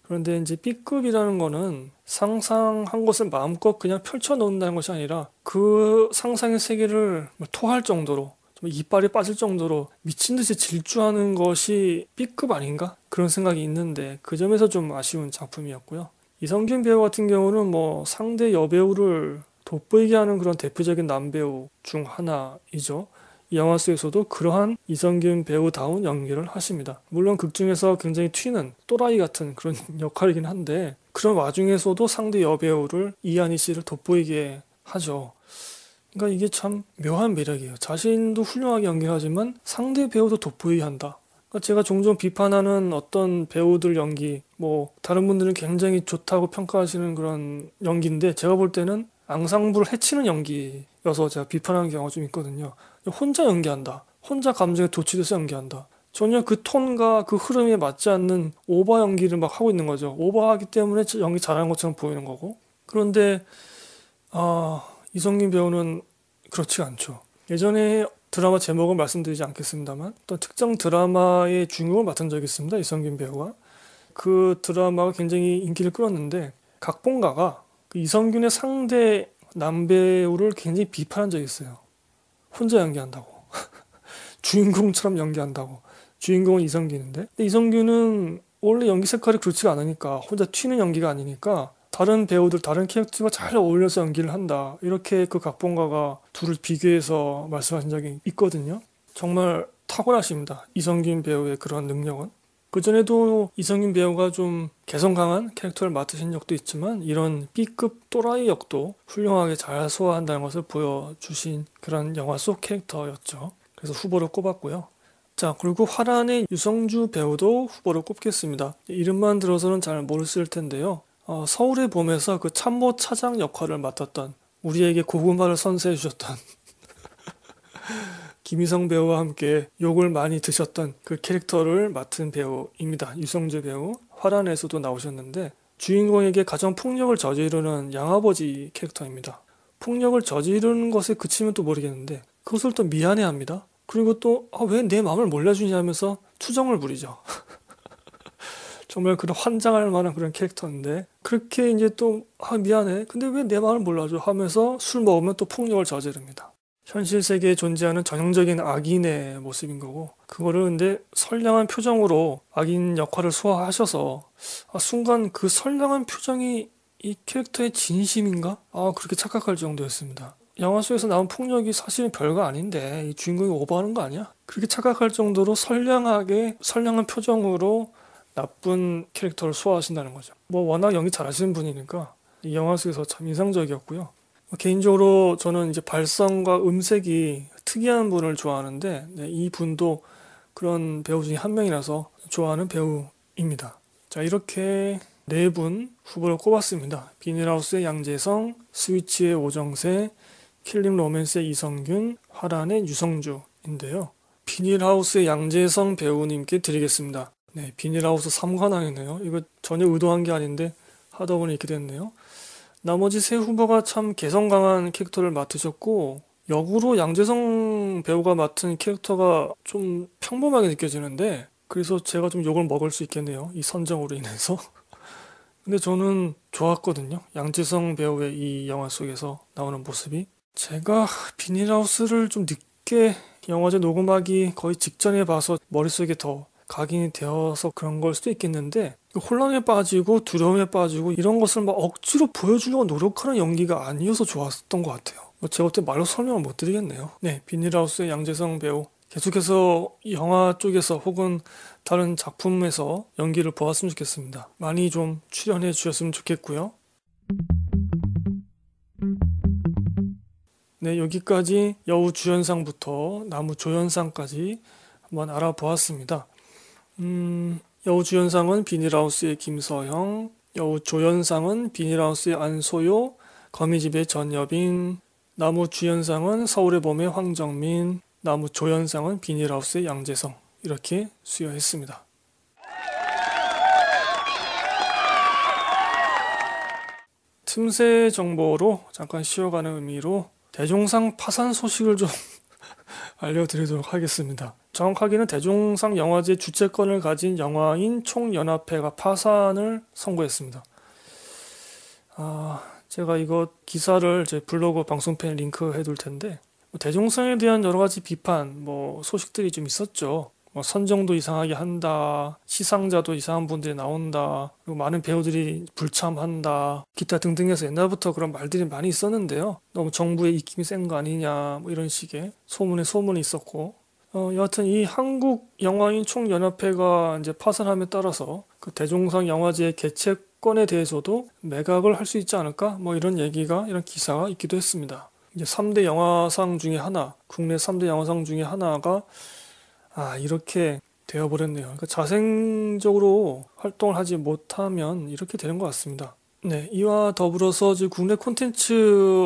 그런데 이제 B급이라는 거는 상상한 것을 마음껏 그냥 펼쳐놓는다는 것이 아니라 그 상상의 세계를 뭐 토할 정도로 정말 이빨이 빠질 정도로 미친 듯이 질주하는 것이 B급 아닌가 그런 생각이 있는데 그 점에서 좀 아쉬운 작품이었고요. 이성균 배우 같은 경우는 뭐 상대 여배우를 돋보이게 하는 그런 대표적인 남배우 중 하나이죠. 이 영화 속에서도 그러한 이성균 배우다운 연기를 하십니다. 물론 극 중에서 굉장히 튀는 또라이 같은 그런 역할이긴 한데 그런 와중에서도 상대 여배우를 이한희 씨를 돋보이게 하죠. 그러니까 이게 참 묘한 매력이에요. 자신도 훌륭하게 연기하지만 상대 배우도 돋보이 게 한다. 그러니까 제가 종종 비판하는 어떤 배우들 연기, 뭐 다른 분들은 굉장히 좋다고 평가하시는 그런 연기인데 제가 볼 때는 앙상블을 해치는 연기여서 제가 비판하는 경우가 좀 있거든요. 혼자 연기한다. 혼자 감정에 도취돼서 연기한다. 전혀 그 톤과 그 흐름에 맞지 않는 오버 연기를 막 하고 있는 거죠. 오버하기 때문에 연기 잘하는 것처럼 보이는 거고. 그런데 아, 이성균 배우는 그렇지 않죠. 예전에 드라마 제목은 말씀드리지 않겠습니다만 어 특정 드라마의 주인공을 맡은 적이 있습니다. 이성균 배우가 그 드라마가 굉장히 인기를 끌었는데 각본가가 그 이성균의 상대 남배우를 굉장히 비판한 적이 있어요. 혼자 연기한다고 주인공처럼 연기한다고 주인공은 이성균인데 이성균은 원래 연기 색깔이 그렇지가 않으니까 혼자 튀는 연기가 아니니까 다른 배우들, 다른 캐릭터와 잘 어울려서 연기를 한다. 이렇게 그 각본가가 둘을 비교해서 말씀하신 적이 있거든요. 정말 탁월하십니다. 이성균 배우의 그런 능력은. 그전에도 이성균 배우가 좀 개성 강한 캐릭터를 맡으신 적도 있지만 이런 B급 또라이 역도 훌륭하게 잘 소화한다는 것을 보여주신 그런 영화 속 캐릭터였죠. 그래서 후보로 꼽았고요. 자, 그리고 화란의 유성주 배우도 후보로 꼽겠습니다. 이름만 들어서는 잘 모르실 텐데요. 어, 서울에 봄에서 그 참모 차장 역할을 맡았던 우리에게 고구마를 선사해 주셨던 김희성 배우와 함께 욕을 많이 드셨던 그 캐릭터를 맡은 배우입니다. 유성재 배우 화란에서도 나오셨는데 주인공에게 가정 폭력을 저지르는 양아버지 캐릭터입니다. 폭력을 저지르는 것에 그치면 또 모르겠는데 그것을 또 미안해합니다. 그리고 또 왜내 아, 마음을 몰라주냐 면서 추정을 부리죠. 정말 그런 환장할 만한 그런 캐릭터인데 그렇게 이제 또 아, 미안해. 근데 왜내 마음을 몰라줘 하면서 술 먹으면 또 폭력을 저지릅니다. 현실 세계에 존재하는 전형적인 악인의 모습인 거고 그거를 근데 선량한 표정으로 악인 역할을 소화하셔서 아, 순간 그 선량한 표정이 이 캐릭터의 진심인가? 아 그렇게 착각할 정도였습니다. 영화 속에서 나온 폭력이 사실은 별거 아닌데 주인공이 오버하는 거 아니야? 그렇게 착각할 정도로 선량하게 선량한 표정으로 나쁜 캐릭터를 소화하신다는 거죠. 뭐 워낙 연기 잘하시는 분이니까 이 영화 속에서 참 인상적이었고요. 뭐 개인적으로 저는 이제 발성과 음색이 특이한 분을 좋아하는데 네, 이 분도 그런 배우 중에 한 명이라서 좋아하는 배우입니다. 자 이렇게 네 분 후보를 꼽았습니다. 비닐하우스의 양재성, 스위치의 오정세, 킬링 로맨스의 이성균, 화란의 유성주인데요. 비닐하우스의 양재성 배우님께 드리겠습니다. 네, 비닐하우스 3관왕이네요. 이거 전혀 의도한 게 아닌데 하다 보니 이렇게 됐네요. 나머지 세 후보가 참 개성 강한 캐릭터를 맡으셨고 역으로 양재성 배우가 맡은 캐릭터가 좀 평범하게 느껴지는데 그래서 제가 좀 욕을 먹을 수 있겠네요. 이 선정으로 인해서. 근데 저는 좋았거든요. 양재성 배우의 이 영화 속에서 나오는 모습이. 제가 비닐하우스를 좀 늦게 영화제 녹음하기 거의 직전에 봐서 머릿속에 더 각인이 되어서 그런 걸 수도 있겠는데 혼란에 빠지고 두려움에 빠지고 이런 것을 막 억지로 보여주려고 노력하는 연기가 아니어서 좋았던 것 같아요. 뭐 제가 그때 말로 설명을 못 드리겠네요. 네, 비닐하우스의 양재성 배우 계속해서 영화 쪽에서 혹은 다른 작품에서 연기를 보았으면 좋겠습니다. 많이 좀 출연해 주셨으면 좋겠고요. 네, 여기까지 여우 주연상부터 나무 조연상까지 한번 알아보았습니다. 음, 여우 주연상은 비닐하우스의 김서형, 여우 조연상은 비닐하우스의 안소요, 거미집의 전여빈, 나무 주연상은 서울의 봄의 황정민, 나무 조연상은 비닐하우스의 양재성 이렇게 수여했습니다. 틈새 정보로 잠깐 쉬어가는 의미로 대종상 파산 소식을 좀 알려드리도록 하겠습니다. 정확하게는 대종상 영화제 주최권을 가진 영화인 총연합회가 파산을 선고했습니다. 아, 제가 이거 기사를 제 블로그 방송편에 링크 해둘 텐데 뭐 대종상에 대한 여러 가지 비판, 뭐 소식들이 좀 있었죠. 뭐 선정도 이상하게 한다, 시상자도 이상한 분들이 나온다, 그리고 많은 배우들이 불참한다, 기타 등등해서 옛날부터 그런 말들이 많이 있었는데요. 너무 정부의 입김이 센 거 아니냐, 뭐 이런 식의 소문에 소문이 있었고 어, 여하튼 이 한국 영화인 총연합회가 이제 파산함에 따라서 그 대종상 영화제 개최권에 대해서도 매각을 할 수 있지 않을까? 뭐 이런 얘기가 이런 기사가 있기도 했습니다. 이제 3대 영화상 중에 하나, 국내 3대 영화상 중에 하나가 아, 이렇게 되어버렸네요. 그러니까 자생적으로 활동을 하지 못하면 이렇게 되는 것 같습니다. 네, 이와 더불어서 지금 국내 콘텐츠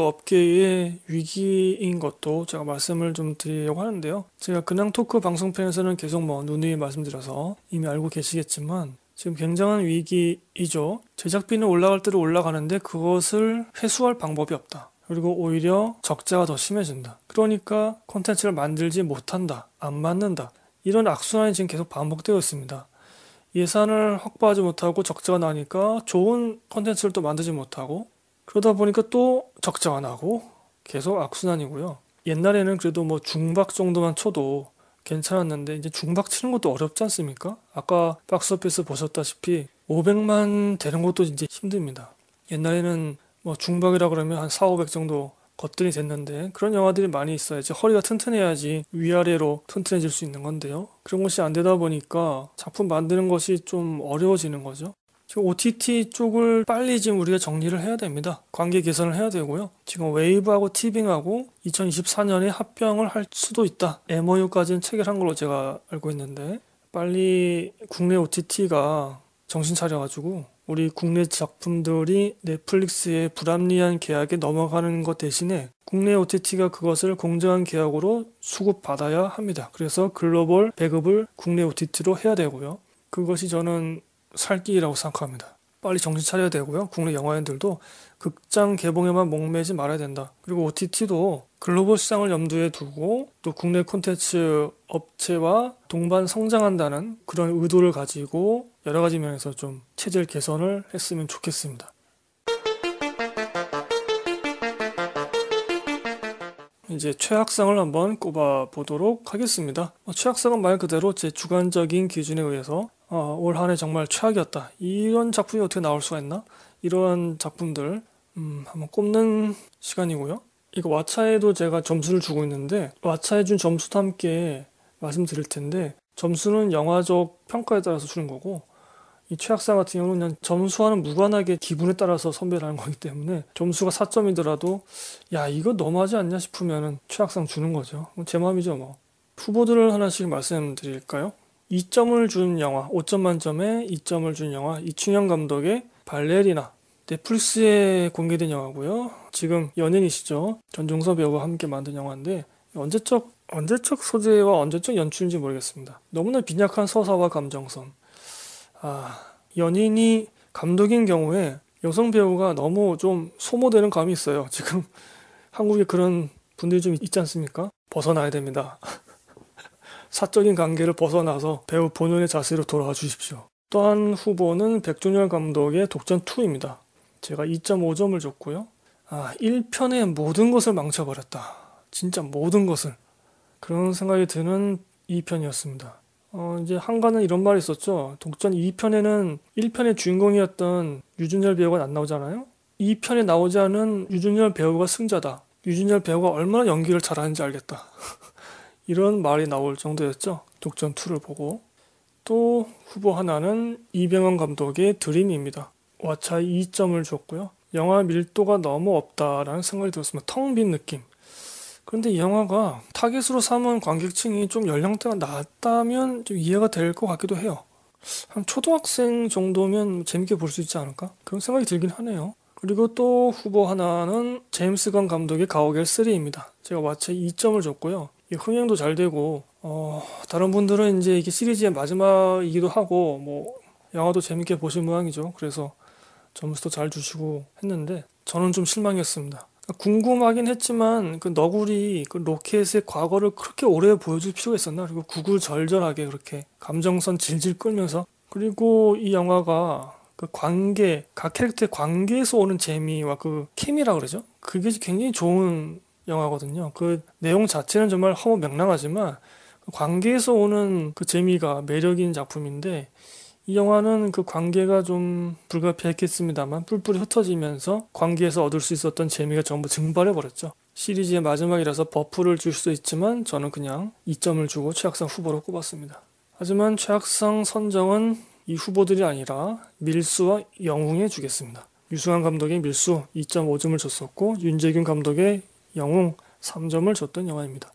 업계의 위기인 것도 제가 말씀을 좀 드리려고 하는데요. 제가 그냥 토크 방송편에서는 계속 뭐 누누이 말씀드려서 이미 알고 계시겠지만 지금 굉장한 위기이죠. 제작비는 올라갈 대로 올라가는데 그것을 회수할 방법이 없다. 그리고 오히려 적자가 더 심해진다. 그러니까 콘텐츠를 만들지 못한다. 안 맞는다. 이런 악순환이 지금 계속 반복되고 있습니다. 예산을 확보하지 못하고 적자가 나니까 좋은 컨텐츠를 또 만들지 못하고 그러다 보니까 또 적자가 나고 계속 악순환이고요. 옛날에는 그래도 뭐 중박 정도만 쳐도 괜찮았는데 이제 중박 치는 것도 어렵지 않습니까? 아까 박스오피스 보셨다시피 500만 되는 것도 이제 힘듭니다. 옛날에는 뭐 중박이라 그러면 한 4, 500 정도 것들이 됐는데 그런 영화들이 많이 있어야지 허리가 튼튼해야지 위아래로 튼튼해질 수 있는 건데요. 그런 것이 안 되다 보니까 작품 만드는 것이 좀 어려워지는 거죠. 지금 OTT 쪽을 빨리 지금 우리가 정리를 해야 됩니다. 관계 개선을 해야 되고요. 지금 웨이브하고 티빙하고 2024년에 합병을 할 수도 있다. MOU까지는 체결한 걸로 제가 알고 있는데 빨리 국내 OTT가 정신 차려가지고 우리 국내 작품들이 넷플릭스의 불합리한 계약에 넘어가는 것 대신에 국내 OTT가 그것을 공정한 계약으로 수급받아야 합니다. 그래서 글로벌 배급을 국내 OTT로 해야 되고요. 그것이 저는 살기라고 생각합니다. 빨리 정신 차려야 되고요. 국내 영화인들도 극장 개봉에만 목매지 말아야 된다. 그리고 OTT도 글로벌 시장을 염두에 두고 또 국내 콘텐츠 업체와 동반 성장한다는 그런 의도를 가지고 여러 가지 면에서 좀 체질 개선을 했으면 좋겠습니다. 이제 최악상을 한번 꼽아 보도록 하겠습니다. 어, 최악상은 말 그대로 제 주관적인 기준에 의해서 어, 올 한해 정말 최악이었다. 이런 작품이 어떻게 나올 수가 있나? 이러한 작품들 음, 한번 꼽는 시간이고요. 이거 왓챠에도 제가 점수를 주고 있는데 왓챠에 준 점수도 함께 말씀드릴 텐데 점수는 영화적 평가에 따라서 주는 거고 이최악사 같은 경우는 그냥 점수와는 무관하게 기분에 따라서 선별 하는 거기 때문에 점수가 4점이더라도 야 이거 너무하지 않냐 싶으면은 최학상 주는 거죠. 뭐 제 마음이죠 뭐. 후보들을 하나씩 말씀드릴까요? 2점을 준 영화, 5점 만점에 2점을 준 영화, 이충현 감독의 발레리나. 넷플릭스에 공개된 영화고요. 지금 연인이시죠. 전종서 배우와 함께 만든 영화인데 언제적 언제적 소재와 언제적 연출인지 모르겠습니다. 너무나 빈약한 서사와 감정선, 아, 연인이 감독인 경우에 여성 배우가 너무 좀 소모되는 감이 있어요. 지금 한국에 그런 분들이 좀 있지 않습니까? 벗어나야 됩니다. 사적인 관계를 벗어나서 배우 본연의 자세로 돌아와 주십시오. 또한 후보는 백준열 감독의 독전 2입니다. 제가 2.5점을 줬고요. 아, 1편의 모든 것을 망쳐버렸다. 진짜 모든 것을. 그런 생각이 드는 2편이었습니다. 어, 이제 한가는 이런 말이 있었죠. 독전 2편에는 1편의 주인공이었던 유준열 배우가 안 나오잖아요. 2편에 나오지 않은 유준열 배우가 승자다. 유준열 배우가 얼마나 연기를 잘하는지 알겠다. 이런 말이 나올 정도였죠. 독전 2를 보고. 또 후보 하나는 이병헌 감독의 드림입니다. 와차에 2점을 줬고요. 영화 밀도가 너무 없다라는 생각이 들었으면 텅 빈 느낌. 그런데이 영화가 타겟으로 삼은 관객층이 좀 연령대가 낮다면 좀 이해가 될 것 같기도 해요. 한 초등학생 정도면 재밌게 볼 수 있지 않을까? 그런 생각이 들긴 하네요. 그리고 또 후보 하나는 제임스 건 감독의 가오갤 3입니다. 제가 마치 2점을 줬고요. 흥행도 잘 되고 어, 다른 분들은 이제 이게 시리즈의 마지막이기도 하고 뭐 영화도 재밌게 보신 모양이죠. 그래서 점수도 잘 주시고 했는데 저는 좀실망이었습니다 궁금하긴 했지만 그 너구리 그 로켓의 과거를 그렇게 오래 보여줄 필요가 있었나 그리고 구구절절하게 그렇게 감정선 질질 끌면서 그리고 이 영화가 그 관계 각 캐릭터의 관계에서 오는 재미와 그 케미라 그러죠 그게 굉장히 좋은 영화거든요 그 내용 자체는 정말 허무맹랑하지만 그 관계에서 오는 그 재미가 매력인 작품인데 이 영화는 그 관계가 좀 불가피했겠습니다만 뿔뿔이 흩어지면서 관계에서 얻을 수 있었던 재미가 전부 증발해버렸죠. 시리즈의 마지막이라서 버프를 줄 수 있지만 저는 그냥 2점을 주고 최악상 후보로 꼽았습니다. 하지만 최악상 선정은 이 후보들이 아니라 밀수와 영웅에 주겠습니다. 유승환 감독의 밀수 2.5점을 줬었고 윤재균 감독의 영웅 3점을 줬던 영화입니다.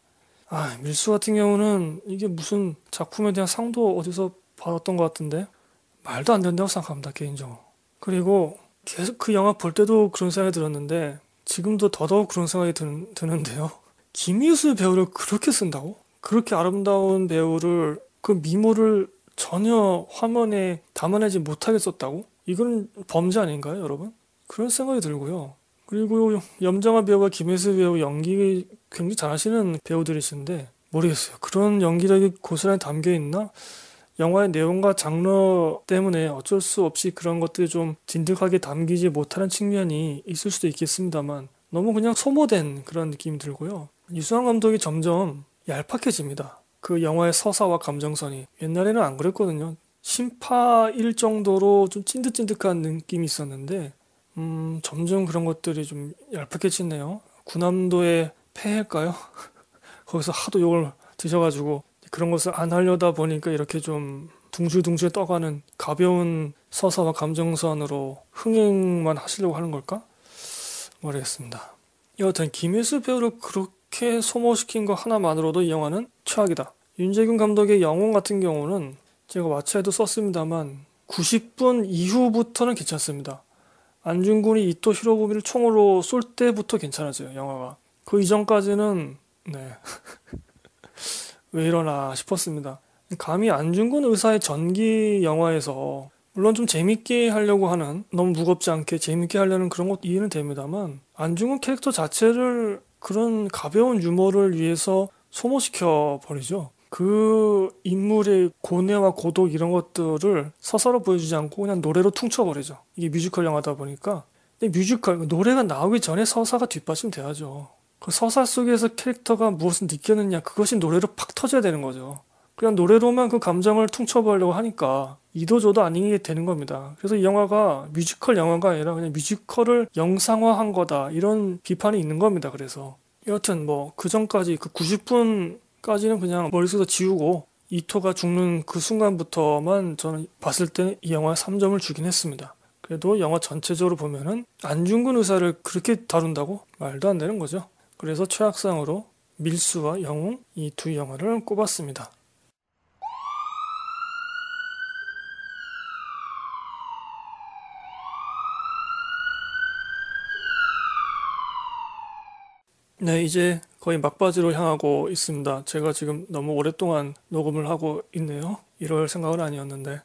아, 밀수 같은 경우는 이게 무슨 작품에 대한 상도 어디서 받았던 것 같은데 말도 안 된다고 생각합니다 개인적으로 그리고 계속 그 영화 볼 때도 그런 생각이 들었는데 지금도 더더욱 그런 생각이 드, 드는데요 김희수 배우를 그렇게 쓴다고? 그렇게 아름다운 배우를 그 미모를 전혀 화면에 담아내지 못하게 썼다고? 이건 범죄 아닌가요 여러분? 그런 생각이 들고요 그리고 염정아 배우가 김혜수 배우 연기 굉장히 잘하시는 배우들이신데 모르겠어요. 그런 연기력이 고스란히 담겨 있나? 영화의 내용과 장르 때문에 어쩔 수 없이 그런 것들이 좀 진득하게 담기지 못하는 측면이 있을 수도 있겠습니다만 너무 그냥 소모된 그런 느낌이 들고요. 유수환 감독이 점점 얄팍해집니다. 그 영화의 서사와 감정선이 옛날에는 안 그랬거든요. 심파일 정도로 좀 찐득찐득한 느낌이 있었는데 음, 점점 그런 것들이 좀 얄팍해지네요. 구남도의 폐해일까요? 거기서 하도 욕을 드셔가지고 그런 것을 안 하려다 보니까 이렇게 좀 둥실둥실 떠가는 가벼운 서사와 감정선으로 흥행만 하시려고 하는 걸까? 모르겠습니다. 여하튼 김혜수 배우를 그렇게 소모시킨 거 하나만으로도 이 영화는 최악이다. 윤재균 감독의 영웅 같은 경우는 제가 마차에도 썼습니다만 90분 이후부터는 괜찮습니다. 안중근이 이토 히로부미를 총으로 쏠 때부터 괜찮아져요, 영화가. 그 이전까지는 네. 왜 이러나 싶었습니다. 감히 안중근 의사의 전기 영화에서 물론 좀 재밌게 하려고 하는 너무 무겁지 않게 재밌게 하려는 그런 것도 이해는 됩니다만 안중근 캐릭터 자체를 그런 가벼운 유머를 위해서 소모시켜 버리죠. 그 인물의 고뇌와 고독 이런 것들을 서서로 보여주지 않고 그냥 노래로 퉁쳐버리죠. 이게 뮤지컬 영화다 보니까. 근데 뮤지컬, 노래가 나오기 전에 서사가 뒷받침돼야죠. 그 서사 속에서 캐릭터가 무엇을 느꼈느냐 그것이 노래로 팍 터져야 되는 거죠. 그냥 노래로만 그 감정을 퉁쳐보려고 하니까 이도저도 아니게 되는 겁니다. 그래서 이 영화가 뮤지컬 영화가 아니라 그냥 뮤지컬을 영상화한 거다 이런 비판이 있는 겁니다. 그래서 여하튼 뭐 그 전까지 그 90분까지는 그냥 머릿속에서 지우고 이토가 죽는 그 순간부터만 저는 봤을 때 이 영화에 3점을 주긴 했습니다. 그래도 영화 전체적으로 보면은 안중근 의사를 그렇게 다룬다고 말도 안 되는 거죠. 그래서 최악상으로 밀수와 영웅 이 두 영화를 꼽았습니다. 네, 이제 거의 막바지로 향하고 있습니다. 제가 지금 너무 오랫동안 녹음을 하고 있네요. 이럴 생각은 아니었는데.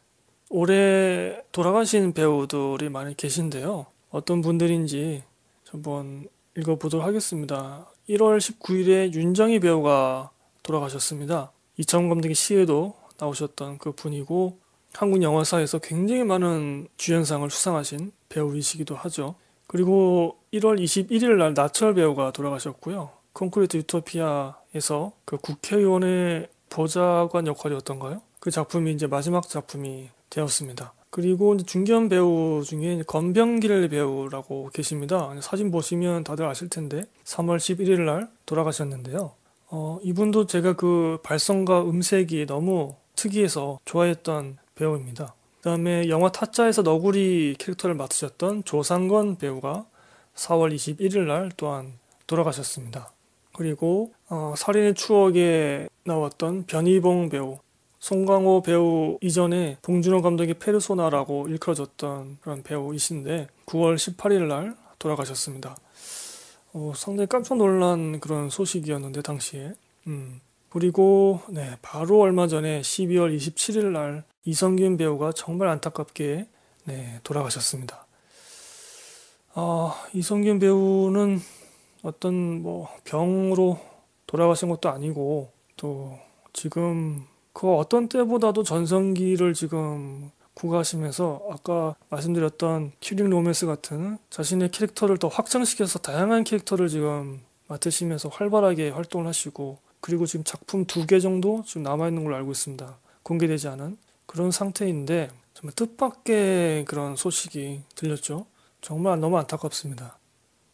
올해 돌아가신 배우들이 많이 계신데요. 어떤 분들인지 저번 읽어보도록 하겠습니다. 1월 19일에 윤정희 배우가 돌아가셨습니다. 이창훈 감독의 시에도 나오셨던 그 분이고 한국 영화사에서 굉장히 많은 주연상을 수상하신 배우이시기도 하죠. 그리고 1월 21일 날 나철 배우가 돌아가셨고요. 콘크리트 유토피아에서 그 국회의원의 보좌관 역할이었던가요? 그 작품이 이제 마지막 작품이 되었습니다. 그리고 이제 중견 배우 중에 건병길 배우라고 계십니다. 사진 보시면 다들 아실 텐데 3월 11일 날 돌아가셨는데요. 어, 이분도 제가 그 발성과 음색이 너무 특이해서 좋아했던 배우입니다. 그 다음에 영화 타짜에서 너구리 캐릭터를 맡으셨던 조상건 배우가 4월 21일 날 또한 돌아가셨습니다. 그리고 어, 살인의 추억에 나왔던 변희봉 배우 송강호 배우 이전에 봉준호 감독의 페르소나라고 일컬어졌던 그런 배우이신데 9월 18일 날 돌아가셨습니다. 어, 상당히 깜짝 놀란 그런 소식이었는데 당시에. 음. 그리고 네, 바로 얼마 전에 12월 27일 날 이성균 배우가 정말 안타깝게 네, 돌아가셨습니다. 어, 이성균 배우는 어떤 뭐 병으로 돌아가신 것도 아니고 또 지금 그 어떤 때보다도 전성기를 지금 구가하시면서 아까 말씀드렸던 큐링 로맨스 같은 자신의 캐릭터를 더 확장시켜서 다양한 캐릭터를 지금 맡으시면서 활발하게 활동을 하시고 그리고 지금 작품 두 개 정도 지금 남아있는 걸로 알고 있습니다. 공개되지 않은 그런 상태인데 정말 뜻밖의 그런 소식이 들렸죠. 정말 너무 안타깝습니다.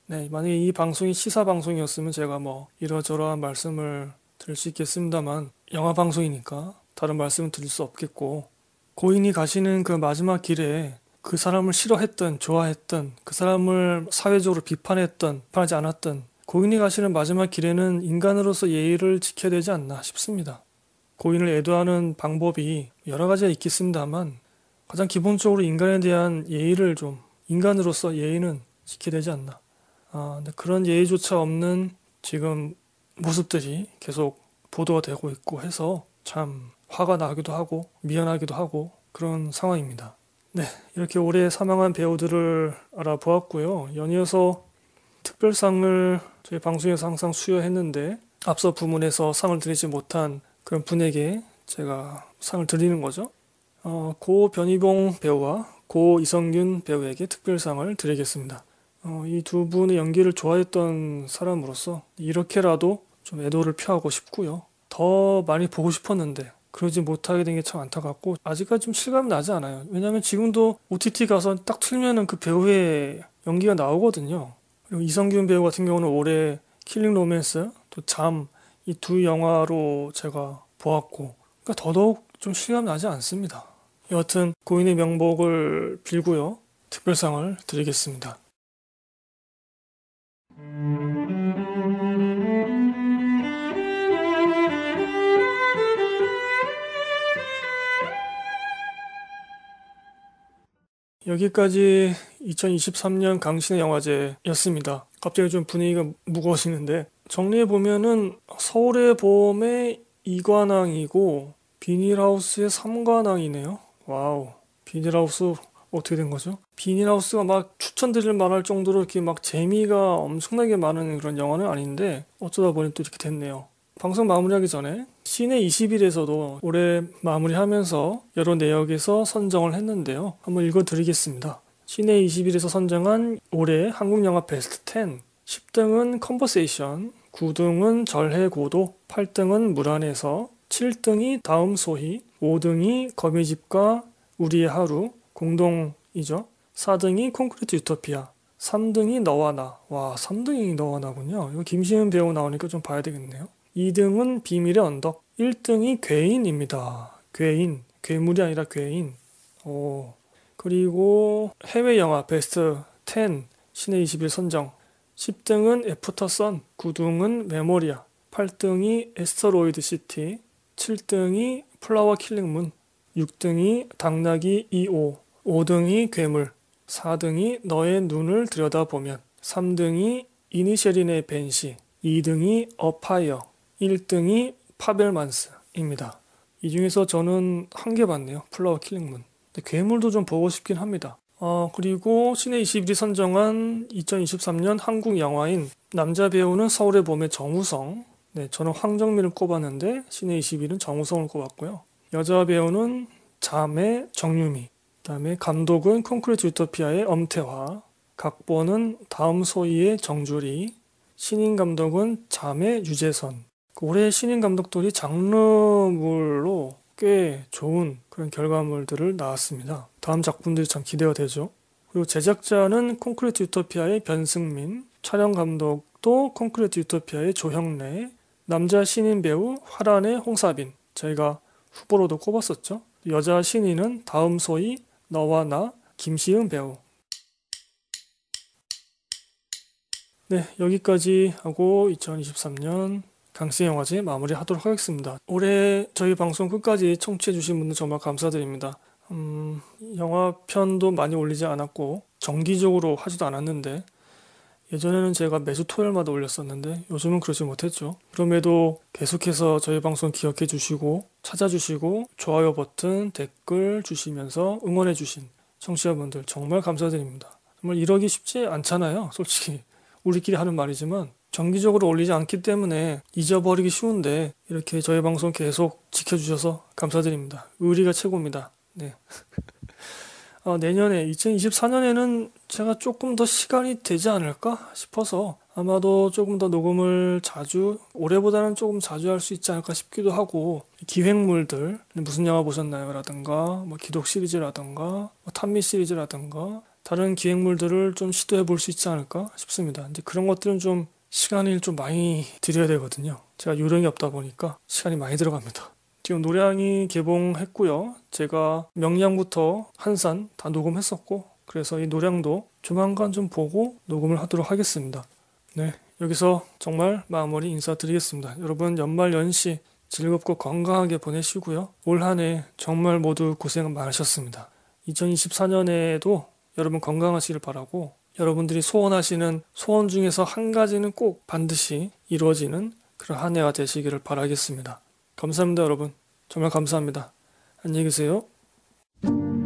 네, 만약에 이 방송이 시사 방송이었으면 제가 뭐 이러저러한 말씀을 드릴 수 있겠습니다만 영화 방송이니까 다른 말씀은 드릴 수 없겠고 고인이 가시는 그 마지막 길에 그 사람을 싫어했던 좋아했던 그 사람을 사회적으로 비판했던 비판하지 않았던 고인이 가시는 마지막 길에는 인간으로서 예의를 지켜야 되지 않나 싶습니다. 고인을 애도하는 방법이 여러 가지가 있겠습니다만 가장 기본적으로 인간에 대한 예의를 좀 인간으로서 예의는 지켜야 되지 않나. 아, 근데 그런 예의조차 없는 지금 모습들이 계속 보도가 되고 있고 해서 참 화가 나기도 하고 미안하기도 하고 그런 상황입니다. 네, 이렇게 올해 사망한 배우들을 알아보았고요. 연이어서 특별상을 저희 방송에서 항상 수여했는데 앞서 부문에서 상을 드리지 못한 그런 분에게 제가 상을 드리는 거죠. 어, 고 변희봉 배우와 고 이성균 배우에게 특별상을 드리겠습니다. 어, 이두 분의 연기를 좋아했던 사람으로서 이렇게라도 좀 애도를 표하고 싶고요. 더 많이 보고 싶었는데 그러지 못하게 된 게 참 안타깝고 아직까지 좀 실감이 나지 않아요. 왜냐하면 지금도 OTT 가서 딱 틀면은 그 배우의 연기가 나오거든요. 그리고 이성균 배우 같은 경우는 올해 킬링 로맨스 또 잠 이 두 영화로 제가 보았고 그러니까 더더욱 좀 실감 나지 않습니다. 여하튼 고인의 명복을 빌고요 특별상을 드리겠습니다. 여기까지 2023년 강신의 영화제였습니다. 갑자기 좀 분위기가 무거워지는데 정리해 보면은 서울의 봄의 2관왕이고 비닐하우스의 3관왕이네요. 와우. 비닐하우스 어떻게 된 거죠? 비닐하우스가 막 추천드릴 만할 정도로 이렇게 막 재미가 엄청나게 많은 그런 영화는 아닌데 어쩌다 보니 또 이렇게 됐네요. 방송 마무리하기 전에 시내 20일에서도 올해 마무리하면서 여러 내역에서 선정을 했는데요. 한번 읽어드리겠습니다. 시내 20일에서 선정한 올해 한국 영화 베스트 10. 10등은 컨버세이션, 9등은 절해고도, 8등은 물안에서, 7등이 다음 소희, 5등이 거미집과 우리의 하루, 공동이죠. 4등이 콘크리트 유토피아, 3등이 너와 나. 와, 3등이 너와 나군요. 이거 김시은 배우 나오니까 좀 봐야 되겠네요. 2등은 비밀의 언덕, 1등이 괴인입니다. 괴인, 괴물이 아니라 괴인. 오. 그리고 해외 영화 베스트 10, 신의 20일 선정. 10등은 애프터 선, 9등은 메모리아, 8등이 에스터로이드 시티, 7등이 플라워 킬링문, 6등이 당나귀 2호, 5등이 괴물, 4등이 너의 눈을 들여다보면, 3등이 이니셜인의 벤시, 2등이 어파이어, 1등이 파벨만스입니다. 이 중에서 저는 한 개 봤네요. 플라워 킬링문. 괴물도 좀 보고 싶긴 합니다. 어, 그리고 시내 21이 선정한 2023년 한국 영화인 남자 배우는 서울의 봄의 정우성. 네, 저는 황정민을 꼽았는데 시내 21은 정우성을 꼽았고요. 여자 배우는 자매 정유미. 그다음에 감독은 콘크리트 유토피아의 엄태화. 각본은 다음 소위의 정주리. 신인 감독은 자매 유재선. 올해 신인 감독들이 장르물로 꽤 좋은 그런 결과물들을 나왔습니다. 다음 작품들이 참 기대가 되죠. 그리고 제작자는 콘크리트 유토피아의 변승민, 촬영 감독도 콘크리트 유토피아의 조형래, 남자 신인 배우 화란의 홍사빈, 저희가 후보로도 꼽았었죠. 여자 신인은 다음 소위 너와 나, 김시은 배우. 네, 여기까지 하고 2023년 강씨 영화제 마무리하도록 하겠습니다. 올해 저희 방송 끝까지 청취해주신 분들 정말 감사드립니다. 음, 영화 편도 많이 올리지 않았고 정기적으로 하지도 않았는데 예전에는 제가 매주 토요일마다 올렸었는데 요즘은 그러지 못했죠. 그럼에도 계속해서 저희 방송 기억해 주시고 찾아주시고 좋아요 버튼 댓글 주시면서 응원해 주신 청취자분들 정말 감사드립니다. 정말 이러기 쉽지 않잖아요. 솔직히 우리끼리 하는 말이지만 정기적으로 올리지 않기 때문에 잊어버리기 쉬운데 이렇게 저희 방송 계속 지켜주셔서 감사드립니다. 의리가 최고입니다. 네. 어, 내년에 2024년에는 제가 조금 더 시간이 되지 않을까 싶어서 아마도 조금 더 녹음을 자주 올해보다는 조금 자주 할 수 있지 않을까 싶기도 하고 기획물들 무슨 영화 보셨나요? 라든가 뭐 기독 시리즈라든가 뭐 탄미 시리즈라든가 다른 기획물들을 좀 시도해 볼 수 있지 않을까 싶습니다. 이제 그런 것들은 좀 시간을 좀 많이 드려야 되거든요. 제가 요령이 없다 보니까 시간이 많이 들어갑니다. 지금 노량이 개봉했고요. 제가 명량부터 한산 다 녹음했었고 그래서 이 노량도 조만간 좀 보고 녹음을 하도록 하겠습니다. 네, 여기서 정말 마무리 인사드리겠습니다. 여러분 연말 연시 즐겁고 건강하게 보내시고요. 올 한해 정말 모두 고생 많으셨습니다. 2024년에도 여러분 건강하시길 바라고 여러분들이 소원하시는 소원 중에서 한 가지는 꼭 반드시 이루어지는 그런 한 해가 되시기를 바라겠습니다. 감사합니다, 여러분. 정말 감사합니다. 안녕히 계세요.